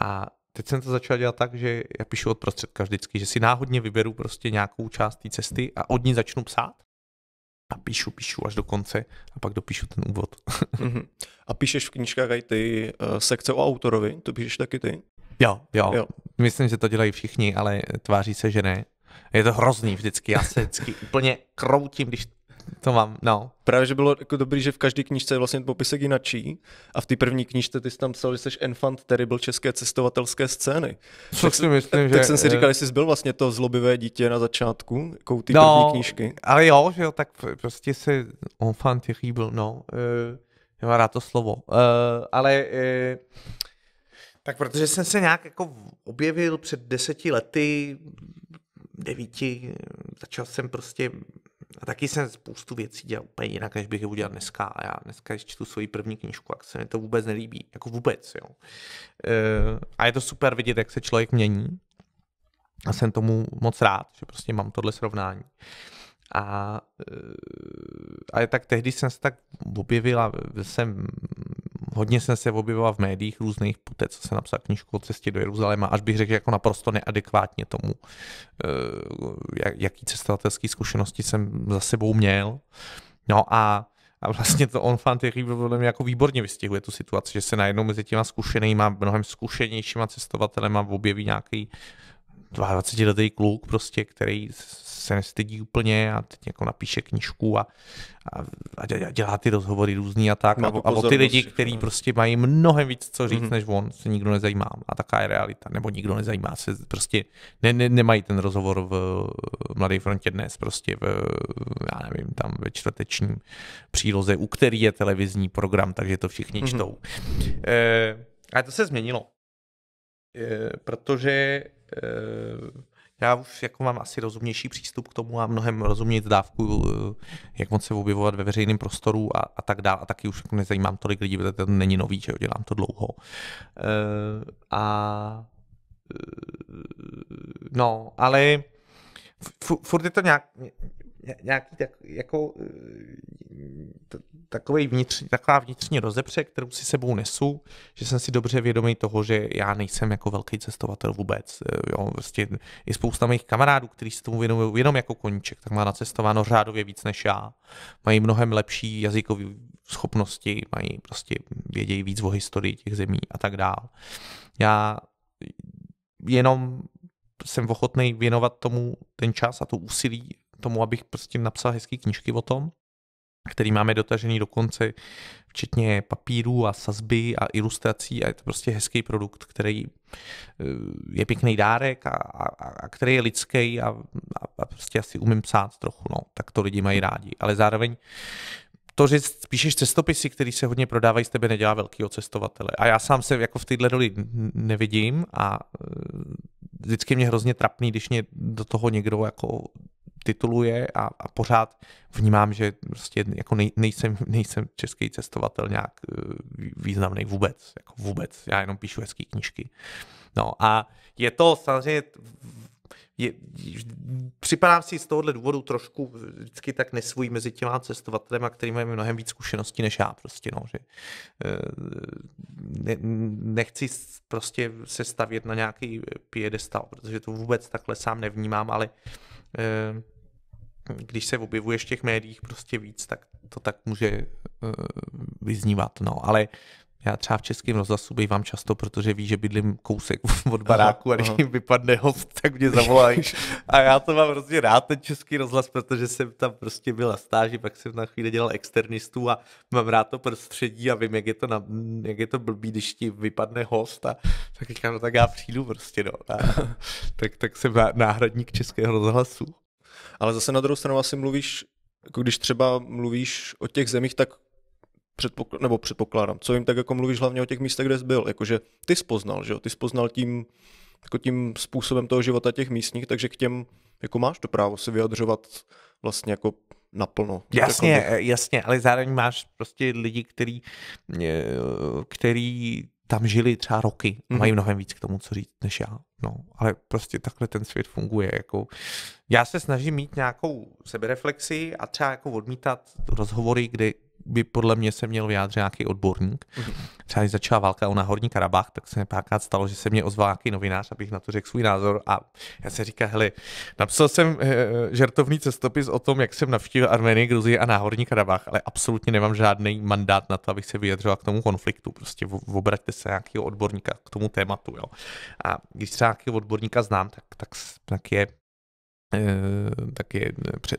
A teď jsem to začal dělat tak, že já píšu od prostředka vždycky, že si náhodně vyberu prostě nějakou část té cesty a od ní začnu psát. A píšu, píšu až do konce a pak dopíšu ten úvod. Mm-hmm. A píšeš v knížkách i ty uh, sekce o autorovi, to píšeš taky ty? Jo, jo, jo. Myslím, že to dělají všichni, ale tváří se, že ne. Je to hrozný vždycky, já se vždycky úplně kroutím, když to mám, no. Právě, že bylo jako dobrý, že v každé knížce je vlastně popisek jinačí a v té první knižce ty jsi tam psal, že jsi enfant terrible české cestovatelské scény. Co tak, si myslím, tak, že... tak jsem si říkal, jestli jsi byl vlastně to zlobivé dítě na začátku, jako ty no, první knížky. ale jo, že jo, tak prostě si enfant terrible, no. Uh, já mám rád to slovo. Uh, ale... Uh, tak protože jsem se nějak jako objevil před deseti lety, devíti, začal jsem prostě a taky jsem spoustu věcí dělal úplně jinak, než bych je udělal dneska. A já dneska, ještě čtu svoji první knížku, jak se mi to vůbec nelíbí. Jako vůbec, jo. E, a je to super vidět, jak se člověk mění. A jsem tomu moc rád, že prostě mám tohle srovnání. A, eh, a tak tehdy jsem se tak objevila, jsem hodně jsem se objevoval v médiích různých, po té, co se napsal knižku o cestě do Jeruzaléma, až bych řekl, jako naprosto neadekvátně tomu, eh, jak, jaký cestovatelské zkušenosti jsem za sebou měl. No a a vlastně to on fan podle mě jako výborně vystihuje tu situaci, že se najednou mezi těma zkušenýma, mnohem zkušenějšíma cestovatelema objeví nějaký 22-letý kluk prostě, který se nestydí úplně a teď jako napíše knižku a, a, a dělá ty rozhovory různý a tak. A, a o ty lidi, kteří prostě mají mnohem víc co říct, mm-hmm. než on, se nikdo nezajímá. A taká je realita. Nebo nikdo nezajímá se, prostě ne, ne, nemají ten rozhovor v Mladé frontě dnes, prostě v, já nevím, tam ve čtvrtečním příloze, u který je televizní program, takže to všichni mm-hmm. čtou. E, ale to se změnilo eh, protože Eh, já už jako mám asi rozumnější přístup k tomu a mnohem rozumět dávku, eh, jak moc se objevovat ve veřejném prostoru a, a tak dále. A taky už jako nezajímám tolik lidí, protože to není nový, že dělám to dlouho. Eh, a no, ale furt je to nějak, nějaký tak, jako, e, takový vnitřní taková vnitřní rozepře, kterou si sebou nesu, že jsem si dobře vědomý toho, že já nejsem jako velký cestovatel vůbec. E, jo, prostě je spousta mých kamarádů, kteří se tomu věnují jenom jako koníček, tak má nacestováno řádově víc než já. Mají mnohem lepší jazykové schopnosti, mají prostě vědějí víc o historii těch zemí a tak dál. Já jenom jsem ochotný věnovat tomu ten čas a to úsilí tomu, abych prostě napsal hezké knížky o tom, který máme dotažený dokonce včetně papíru a sazby a ilustrací a je to prostě hezký produkt, který eh, je pěkný dárek a, a, a který je lidský a, a prostě asi umím psát trochu, no, tak to lidi mají rádi, ale zároveň to, že píšeš cestopisy, které se hodně prodávají, z tebe nedělá velkýho cestovatele. A já sám se jako v této roli nevidím a eh, vždycky mě hrozně trapný, když mě do toho někdo jako tituluje a, a pořád vnímám, že prostě jako nej, nejsem, nejsem český cestovatel nějak eh, významný vůbec, jako vůbec, já jenom píšu hezké knížky. No a je to samozřejmě je, připadám si z tohohle důvodu trošku vždycky tak nesvůj mezi těma cestovatelema, který mají mnohem víc zkušeností než já prostě, no, že eh, ne, nechci prostě se stavět na nějaký piedestal, protože to vůbec takhle sám nevnímám, ale eh, když se objevuješ v těch médiích prostě víc, tak to tak může eh, vyznívat. No, ale já třeba v českém rozhlasu bývám často, protože ví, že bydlím kousek od baráku aha, a když jim vypadne host, tak mě zavolají. A já to mám hrozně rád, ten český rozhlas, protože jsem tam prostě byl na stáži, pak jsem na chvíli dělal externistů a mám rád to prostředí a vím, jak je to, na, jak je to blbý, když ti vypadne host a tak říkám, no tak já přijdu prostě, no. A, tak, tak jsem náhradník českého rozhlasu. Ale zase na druhou stranu asi mluvíš, jako když třeba mluvíš o těch zemích, tak předpokl- nebo předpokládám, co jim tak jako mluvíš hlavně o těch místech, kde jsi byl, jakože ty spoznal, že jo, ty spoznal tím, jako tím způsobem toho života těch místních, takže k těm jako máš to právo si vyjadřovat vlastně jako naplno. Jako jasně, jasně, ale zároveň máš prostě lidi, který, eh, který tam žili třeba roky a mhm. mají mnohem víc k tomu, co říct, než já. No, ale prostě takhle ten svět funguje. Jako... Já se snažím mít nějakou sebereflexi a třeba jako odmítat rozhovory, kdy by podle mě se měl vyjádřit nějaký odborník. Mm-hmm. Třeba když začala válka o Nahorní Karabach, tak se mi párkrát stalo, že se mě ozval nějaký novinář, abych na to řekl svůj názor. A já se říkal, hele, napsal jsem eh, žertovný cestopis o tom, jak jsem navštívil Armenii, Gruzii a Náhorní Karabach, ale absolutně nemám žádný mandát na to, abych se vyjadřoval k tomu konfliktu. Prostě obraťte se nějakého odborníka k tomu tématu. Jo. A když třeba nějakého odborníka znám, tak, tak, tak je Ehm, taky eh,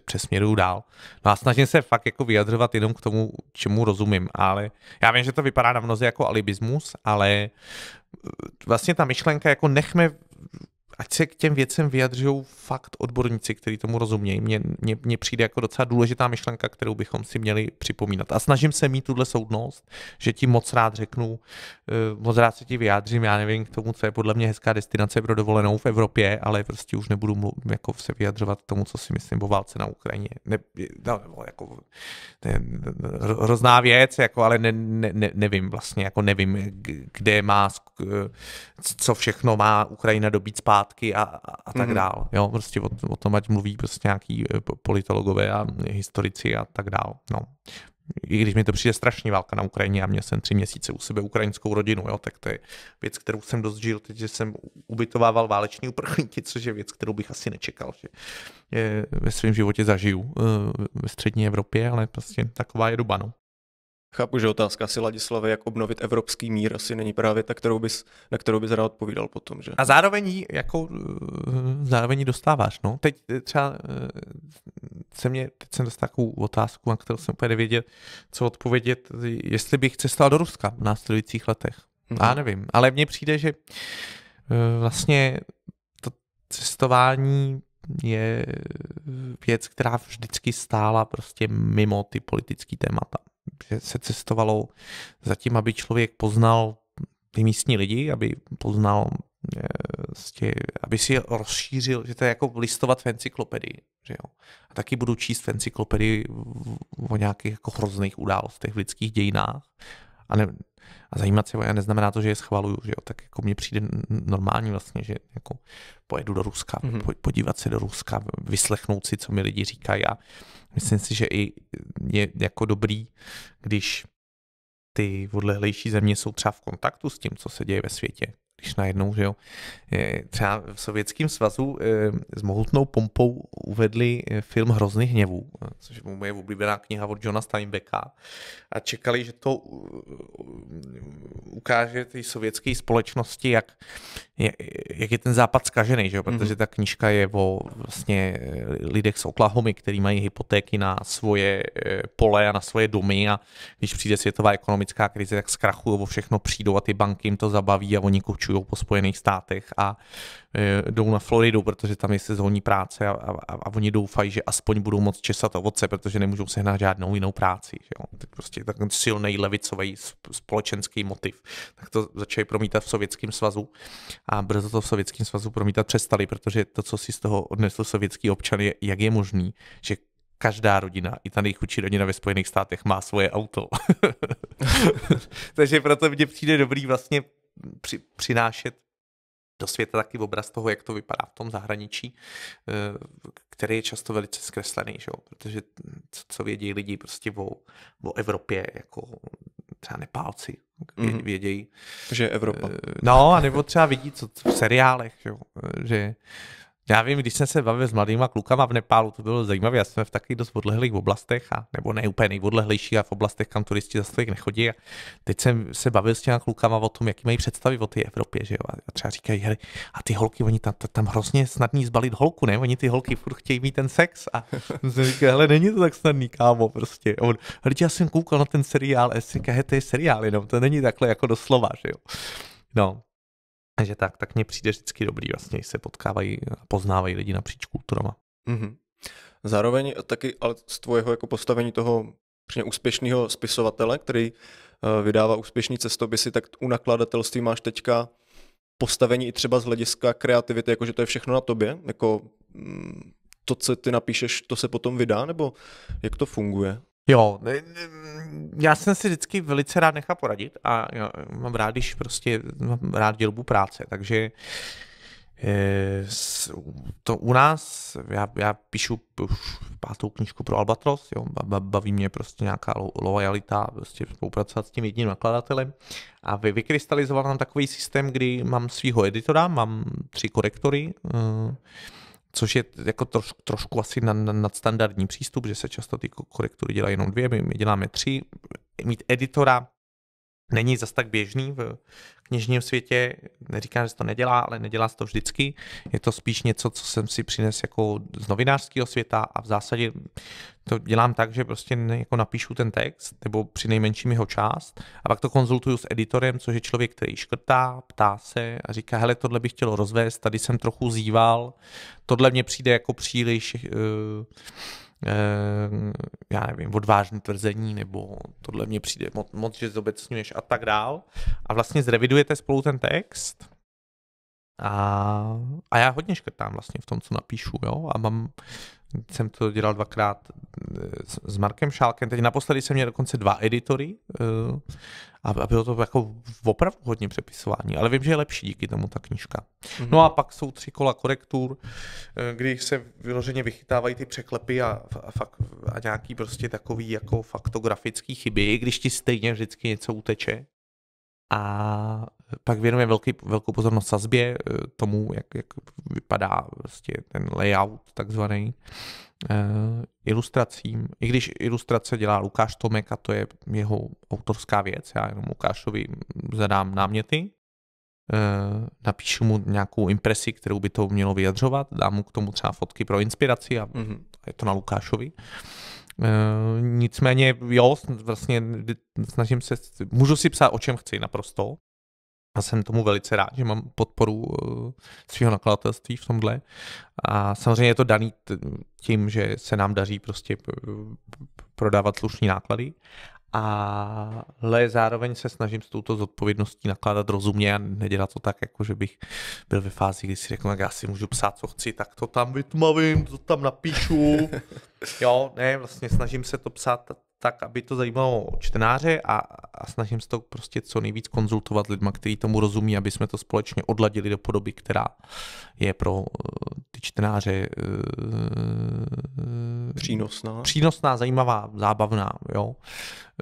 přesměruju dál. No a snažím se fakt jako vyjadřovat jenom k tomu, čemu rozumím, ale já vím, že to vypadá na mnozí jako alibismus, ale eh, vlastně ta myšlenka jako nechme ať se k těm věcem vyjadřují fakt odborníci, kteří tomu rozumějí. Mně, mně, mně přijde jako docela důležitá myšlenka, kterou bychom si měli připomínat. A snažím se mít tuhle soudnost, že ti moc rád řeknu, eh, moc rád se ti vyjádřím, já nevím k tomu, co je podle mě hezká destinace pro dovolenou v Evropě, ale prostě už nebudu mluv, jako se vyjadřovat k tomu, co si myslím o válce na Ukrajině. Ne, no, jako, ne, hrozná věc, jako, ale ne, ne, ne, nevím vlastně, jako nevím, kde má, co všechno má Ukrajina dobít zpátky látky a, a, a tak mm-hmm. dál. Jo, prostě o, o tom, ať mluví prostě nějaký e, politologové a historici a tak dál. No. I když mi to přijde strašně válka na Ukrajině a měl jsem tři měsíce u sebe ukrajinskou rodinu, jo, tak to je věc, kterou jsem dost žil, teď, že jsem ubytovával váleční uprchlíky, což je věc, kterou bych asi nečekal, že je, ve svém životě zažiju e, ve střední Evropě, ale prostě taková je doba. No. Chápu, že otázka si Ladislavy, jak obnovit evropský mír, asi není právě ta, kterou bys, na kterou bys rád odpovídal potom. Že? A zároveň jako, zároveň dostáváš. No. Teď eh, třeba eh, se mě, teď jsem dostal takovou otázku, na kterou jsem úplně nevěděl, co odpovědět, jestli bych cestoval do Ruska v následujících letech. Mhm. Já nevím, ale mně přijde, že vlastně to cestování je věc, která vždycky stála prostě mimo ty politické témata že se cestovalo za tím, aby člověk poznal ty místní lidi, aby poznal, stě, eh, aby si rozšířil, že to je jako listovat v encyklopedii. Že jo? A taky budu číst v encyklopedii o nějakých jako hrozných událostech v lidských dějinách a, ne, a zajímat se o je neznamená to, že je schvaluju, že jo? tak jako mně přijde normální vlastně, že jako pojedu do Ruska, mm-hmm. po, podívat se do Ruska, vyslechnout si, co mi lidi říkají a myslím si, že i je jako dobrý, když ty odlehlejší země jsou třeba v kontaktu s tím, co se děje ve světě když najednou, že jo, třeba v Sovětském svazu eh, s mohutnou pompou uvedli eh, film Hrozných hněvů, eh, což je moje oblíbená kniha od Johna Steinbecka a čekali, že to ukáže té sovětské společnosti, jak, jak je ten západ skažený, že jo, protože mhm. ta knižka je o vlastně lidech z Oklahomy, který mají hypotéky na svoje pole a na svoje domy a když přijde světová ekonomická krize, tak zkrachují o všechno, přijdou a ty banky jim to zabaví a oni kuču kočují po Spojených státech a e, jdou na Floridu, protože tam je sezónní práce a, a, a oni doufají, že aspoň budou moc česat ovoce, protože nemůžou sehnat žádnou jinou práci. Že jo? Tak prostě tak silný levicový společenský motiv. Tak to začali promítat v Sovětském svazu a brzo to v Sovětském svazu promítat přestali, protože to, co si z toho odnesl sovětský občan, je, jak je možný, že každá rodina, i ta nejchudší rodina ve Spojených státech má svoje auto. Takže proto mně přijde dobrý vlastně při, přinášet do světa taky obraz toho, jak to vypadá v tom zahraničí, eh, který je často velice zkreslený, že jo? protože co vědí lidi prostě o, o Evropě, jako třeba Nepálci mm-hmm. vědějí. Že Evropa. Eh, no, anebo třeba vidí co v seriálech, že, jo? Eh, že já vím, když jsem se bavil s mladýma klukama v Nepálu, to bylo zajímavé, já jsme v takových dost odlehlých oblastech, a, nebo ne úplně nejodlehlejší, a v oblastech, kam turisti zase tolik nechodí. A teď jsem se bavil s těma klukama o tom, jaký mají představy o té Evropě, že jo? A třeba říkají, hej, a ty holky, oni tam, tam hrozně snadný zbalit holku, ne? Oni ty holky furt chtějí mít ten sex a jsem říkal, hele, není to tak snadný, kámo, prostě. A on, hele, já jsem koukal na ten seriál, a jsem hej, to je seriál, jenom to není takhle jako doslova, že jo? No, takže tak, tak mně přijde vždycky dobrý, vlastně se potkávají a poznávají lidi napříč kulturama. Mm-hmm. Zároveň taky ale z tvojeho jako postavení toho úspěšného spisovatele, který eh, vydává úspěšný cestopisy, tak u nakladatelství máš teďka postavení i třeba z hlediska kreativity, jakože to je všechno na tobě, jako mm, to, co ty napíšeš, to se potom vydá, nebo jak to funguje? Jo, já jsem si vždycky velice rád nechal poradit a mám rád, když prostě mám rád dělbu práce, takže eh, to u nás, já, já píšu pátou knižku pro Albatros, jo, baví mě prostě nějaká lojalita, prostě spolupracovat s tím jedním nakladatelem a vy, vykrystalizoval nám takový systém, kdy mám svého editora, mám tři korektory, uh, což je jako troš, trošku asi nadstandardní přístup, že se často ty korektury dělají jenom dvě, my, my děláme tři. Mít editora není zas tak běžný v knižním světě. Neříkám, že to nedělá, ale nedělá se to vždycky. Je to spíš něco, co jsem si přinesl jako z novinářského světa a v zásadě to dělám tak, že prostě jako napíšu ten text, nebo při nejmenším jeho část, a pak to konzultuju s editorem, což je člověk, který škrtá, ptá se a říká, hele, tohle bych chtěl rozvést, tady jsem trochu zýval, tohle mě přijde jako příliš... Uh, Ehm, já nevím, odvážné tvrzení, nebo tohle mě přijde moc, moc že zobecňuješ a tak dál. A vlastně zrevidujete spolu ten text a, a já hodně škrtám vlastně v tom, co napíšu, jo, a mám, jsem to dělal dvakrát eh, s Markem Šálkem, teď naposledy jsem měl dokonce dva editory eh, a bylo to jako opravdu hodně přepisování, ale vím, že je lepší díky tomu ta knižka. Mm-hmm. No a pak jsou tři kola korektur, eh, kdy se vyloženě vychytávají ty překlepy a, a, fakt, a nějaký prostě takový jako faktografický chyby, když ti stejně vždycky něco uteče. A pak věnujeme velký, velkou pozornost sazbě, eh, tomu, jak, jak vypadá vlastně ten layout takzvaný, eh, ilustracím, i když ilustrace dělá Lukáš Tomek a to je jeho autorská věc, já jenom Lukášovi zadám náměty, eh, napíšu mu nějakou impresi, kterou by to mělo vyjadřovat, dám mu k tomu třeba fotky pro inspiraci a mhm. je to na Lukášovi. Nicméně, jo, vlastně snažím se, můžu si psát o čem chci naprosto, a jsem tomu velice rád, že mám podporu eh, svého nakladatelství v tomhle. A samozřejmě je to daný tím, že se nám daří prostě prodávat slušní náklady, ale zároveň se snažím s touto zodpovědností nakládat rozumně a nedělat to tak, jako že bych byl ve fázi, kdy si řeknu, jak já si můžu psát, co chci, tak to tam vytmavím, to tam napíšu. jo, ne, vlastně snažím se to psát tak, aby to zajímalo čtenáře a, a snažím se to prostě co nejvíc konzultovat lidma, kteří tomu rozumí, aby jsme to společně odladili do podoby, která je pro uh, ty čtenáře uh, přínosná. přínosná, zajímavá, zábavná. Jo?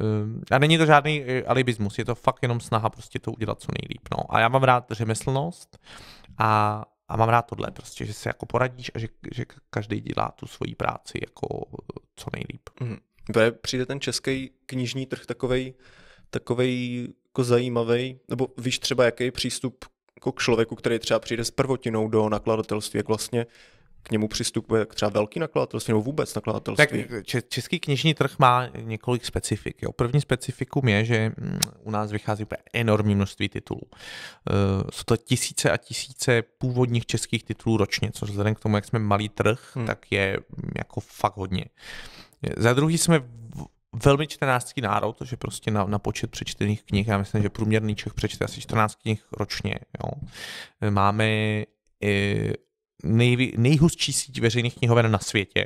Uh, a není to žádný alibismus, je to fakt jenom snaha prostě to udělat co nejlíp. No. A já mám rád řemeslnost a, a mám rád tohle prostě, že se jako poradíš a že, že každý dělá tu svoji práci jako co nejlíp. Mm ve přijde ten český knižní trh takovej, takovej jako zajímavý, nebo víš třeba, jaký je přístup jako k člověku, který třeba přijde s prvotinou do nakladatelství, jak vlastně k němu přistupuje třeba velký nakladatelství nebo vůbec nakladatelství? Tak český knižní trh má několik specifik. Jo. První specifikum je, že mm, u nás vychází enormní množství titulů. Eh, jsou to tisíce a tisíce původních českých titulů ročně, což vzhledem k tomu, jak jsme malý trh, hmm. tak je mm, jako fakt hodně. Za druhý jsme velmi čtenářský národ, že prostě na, na počet přečtených knih, já myslím, že průměrný Čech přečte asi 14 knih ročně. Jo. Máme e, nejvý, nejhustší síť veřejných knihoven na světě.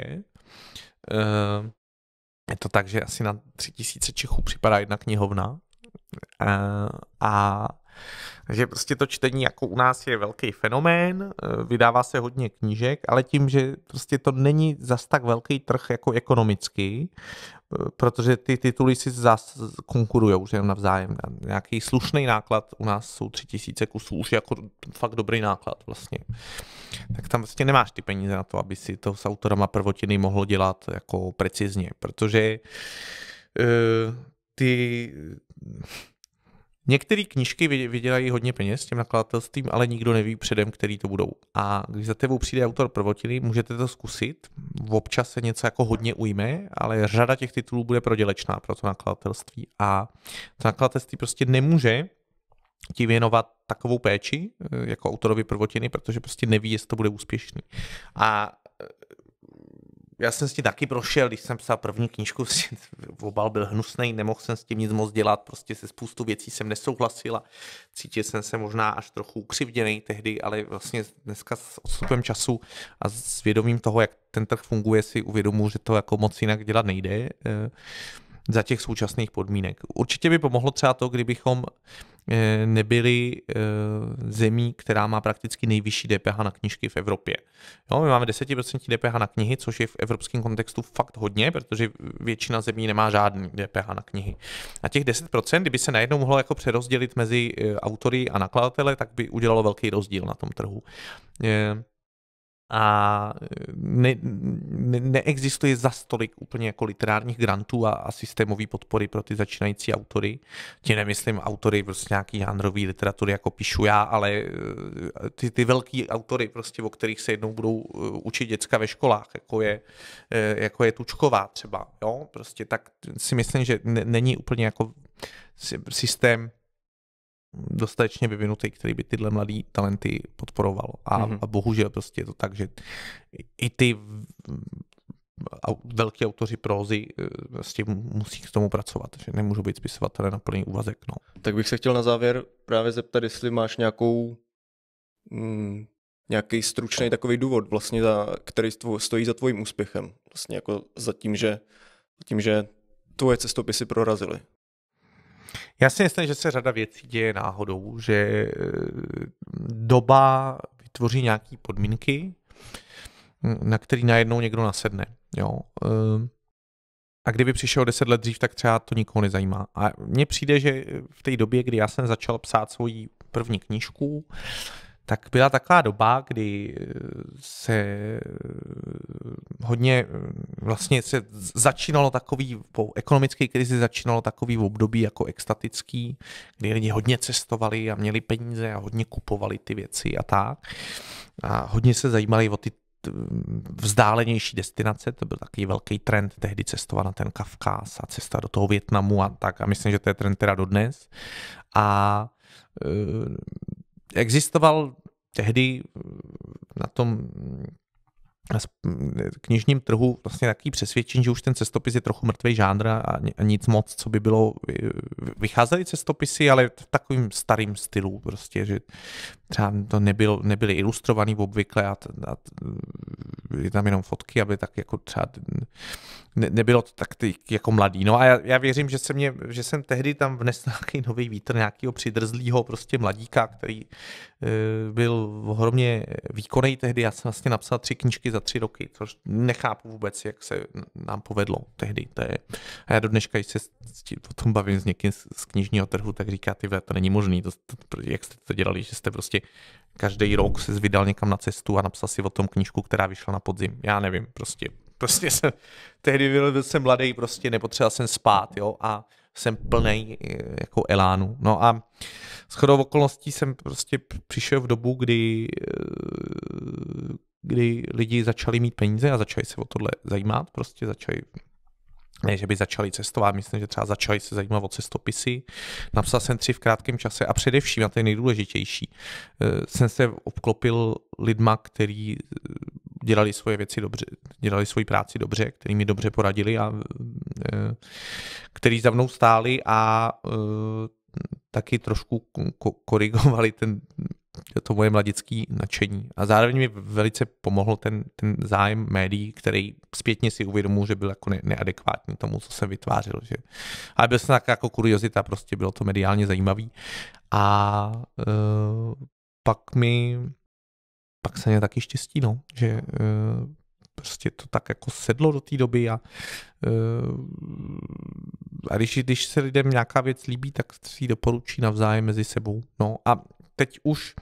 Eh, je to tak, že asi na 3000 Čechů připadá jedna knihovna. Eh, a, a takže prostě to čtení jako u nás je velký fenomén, eh, vydává se hodně knížek, ale tím, že prostě to není zas tak velký trh jako ekonomický, eh, protože ty tituly si zas konkurují už jenom navzájem. Nějaký slušný náklad u nás jsou tři tisíce kusů, už jako fakt dobrý náklad vlastně. Tak tam vlastně nemáš ty peníze na to, aby si to s autorama prvotiny mohlo dělat jako precizně, protože uh, ty Některé knížky vydělají hodně peněz těm nakladatelstvím, ale nikdo neví předem, který to budou. A když za tebou přijde autor prvotiny, můžete to zkusit. Občas se něco jako hodně ujme, ale řada těch titulů bude prodělečná pro to nakladatelství. A to nakladatelství prostě nemůže ti věnovat takovou péči eh, jako autorovi prvotiny, protože prostě neví, jestli to bude úspěšný. A já jsem s tím taky prošel, když jsem psal první knížku, obal byl hnusný, nemohl jsem s tím nic moc dělat, prostě se spoustu věcí jsem nesouhlasil a cítil jsem se možná až trochu ukřivděný tehdy, ale vlastně dneska s odstupem času a s vědomím toho, jak ten trh funguje, si uvědomuji, že to jako moc jinak dělat nejde. E, za těch současných podmínek. Určitě by pomohlo třeba to, kdybychom eh, nebyli eh, zemí, která má prakticky nejvyšší DPH na knižky v Evropě. Jo, my máme 10% DPH na knihy, což je v evropském kontextu fakt hodně, protože většina zemí nemá žádný DPH na knihy. A těch 10%, kdyby se najednou mohlo jako přerozdělit mezi eh, autory a nakladatele, tak by udělalo velký rozdíl na tom trhu a e, ne, ne, neexistuje za stolik úplně jako literárních grantů a, a systémové podpory pro ty začínající autory. Ti nemyslím autory prostě nějaký handrový literatury, jako píšu já, ale e, ty, ty velký autory, prostě, o kterých se jednou budou e, učit děcka ve školách, jako je, jako je Tučková třeba, jo? Prostě tak si myslím, že ne, není úplně jako systém dostatečně vyvinutý, který by tyhle mladý talenty podporoval. A, mm-hmm. a bohužel prostě je to tak, že i ty velký autoři prózy eh, s prostě tím musí k tomu pracovat, že nemůžu být spisovatel na plný úvazek. No. Tak bych se chtěl na závěr právě zeptat, jestli máš nějakou mm, nějaký stručný takový důvod, vlastně za, který stojí za tvojím úspěchem, vlastně jako za tím, že, tím, že tvoje cestopisy prorazily. Já si myslím, že se řada věcí děje náhodou, že eh, doba vytvoří nějaké podmínky, na který najednou někdo nasedne. Jo. Ehm, a kdyby přišel deset let dřív, tak třeba to nikoho nezajímá. A mně přijde, že v té době, kdy já jsem začal psát svoji první knížku, tak byla taková doba, kdy eh, se eh, hodně eh, vlastně se začínalo takový, po ekonomické krizi začínalo takový období jako extatický, kdy lidi hodně cestovali a měli peníze a hodně kupovali ty věci a tak. A hodně se zajímali o ty vzdálenější destinace, to byl takový velký trend tehdy cestovat na ten Kavkáz a cesta do toho Větnamu a tak a myslím, že to je trend teda dodnes. A existoval tehdy mm, na tom knižním trhu vlastně takový přesvědčení, že už ten cestopis je trochu mrtvý žánr a nic moc, co by bylo. Vycházely cestopisy, ale v takovým starým stylu prostě, že třeba to nebylo, nebyly ilustrovaný obvykle a, a byly tam jenom fotky aby tak jako třeba ne, nebylo to tak ty, jako mladý. No a já, já věřím, že, se mě, že jsem tehdy tam vnesl nějaký nový vítr, nějakého přidrzlého prostě mladíka, který e, byl ohromně výkonný tehdy. Já jsem vlastně napsal tři knížky za tři roky, což nechápu vůbec, jak se nám povedlo tehdy. To je, a já do dneška, když se o tom bavím s někým z, z knižního trhu, tak říká, ty to není možný, to, to, jak jste to dělali, že jste prostě každý rok se vydal někam na cestu a napsal si o tom knížku, která vyšla na podzim. Já nevím, prostě, prostě jsem, tehdy byl, byl jsem mladý, prostě nepotřeboval jsem spát, jo, a jsem plný eh, jako elánu. No a s chodou okolností jsem prostě přišel v dobu, kdy, eh, kdy lidi začali mít peníze a začali se o tohle zajímat, prostě začali ne, že by začali cestovat, myslím, že třeba začali se zajímat o cestopisy. Napsal jsem tři v krátkém čase a především, a to je nejdůležitější, eh, jsem se obklopil lidma, kteří eh, dělali svoje věci dobře, dělali svoji práci dobře, který mi dobře poradili a eh, který za mnou stáli a taky trošku korigovali ten to moje mladické nadšení. A zároveň mi velice pomohl ten, ten zájem médií, který zpětně si uvědomuji, že byl jako ne, neadekvátní tomu, co jsem vytvářel. Že. Ale byl jsem jako kuriozita, prostě bylo to mediálně zajímavý. A uh, pak mi pak se mě taky štěstí, no, že uh, prostě to tak jako sedlo do té doby a, uh, a když, když se lidem nějaká věc líbí, tak si ji doporučí navzájem mezi sebou. No a teď už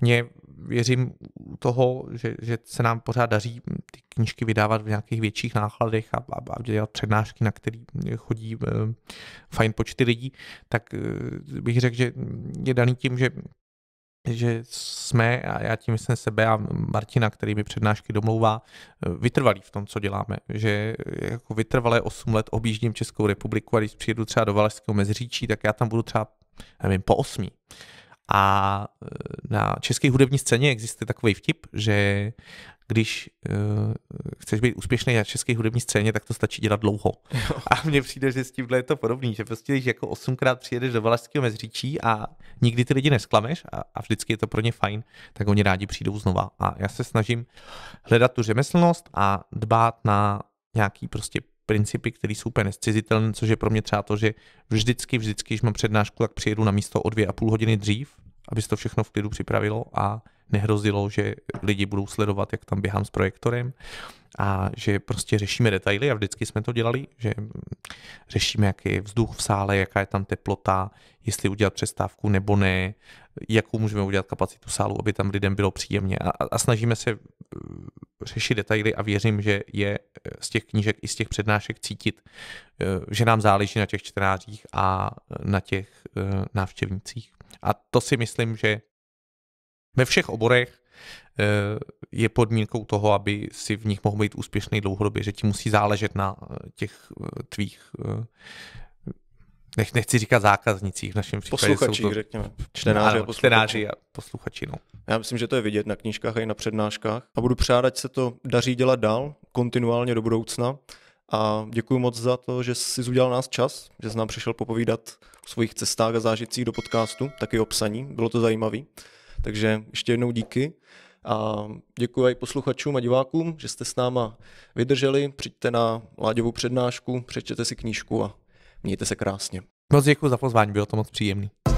mě věřím toho, že, že se nám pořád daří ty knížky vydávat v nějakých větších nákladech a, a, a dělat přednášky, na který chodí e, fajn počty lidí, tak e, bych řekl, že je daný tím, že že jsme, a já tím myslím sebe a Martina, který mi přednášky domlouvá, eh, vytrvalí v tom, co děláme. Že jako vytrvalé 8 let objíždím Českou republiku a když přijedu třeba do Valašského mezříčí, tak já tam budu třeba, nevím, po osmi. A e, na české hudební scéně existuje takový vtip, že když uh, chceš být úspěšný na české hudební scéně, tak to stačí dělat dlouho. Jo. A mně přijde, že s tímhle je to podobný, že prostě když jako osmkrát přijedeš do Valašského mezříčí a nikdy ty lidi nesklameš a, a vždycky je to pro ně fajn, tak oni rádi přijdou znova. A já se snažím hledat tu řemeslnost a dbát na nějaký prostě principy, které jsou úplně nescizitelné, což je pro mě třeba to, že vždycky, vždycky, když mám přednášku, tak přijedu na místo o dvě a půl hodiny dřív, aby se to všechno v klidu připravilo a nehrozilo, že lidi budou sledovat, jak tam běhám s projektorem a že prostě řešíme detaily a vždycky jsme to dělali, že mm, řešíme, jaký je vzduch v sále, jaká je tam teplota, jestli udělat přestávku nebo ne, jakou můžeme udělat kapacitu sálu, aby tam lidem bylo příjemně a, a snažíme se mm, řešit detaily a věřím, že je eh, z těch knížek i z těch přednášek cítit, eh, že nám záleží na těch čtenářích a eh, na těch návštěvnících. A to si myslím, že ve všech oborech Eh, je podmínkou toho, aby si v nich mohl být úspěšný dlouhodobě, že ti musí záležet na eh, těch eh, tvých nech, nechci říkat zákaznicích v našem případě. Posluchači, to... řekněme. Čtenáři, ano, a posluchači. čtenáři a posluchači. No. Já myslím, že to je vidět na knížkách a i na přednáškách. A budu přát, ať se to daří dělat dál, kontinuálně do budoucna. A děkuji moc za to, že jsi udělal nás čas, že jsi nám přišel popovídat o svých cestách a zážitcích do podcastu, taky o psaní. Bylo to zajímavé. Takže ještě jednou díky a děkuji i posluchačům a divákům, že jste s náma vydrželi. Přijďte na Láďovou přednášku, přečtěte si knížku a mějte se krásně. Moc děkuji za pozvání, bylo to moc příjemné.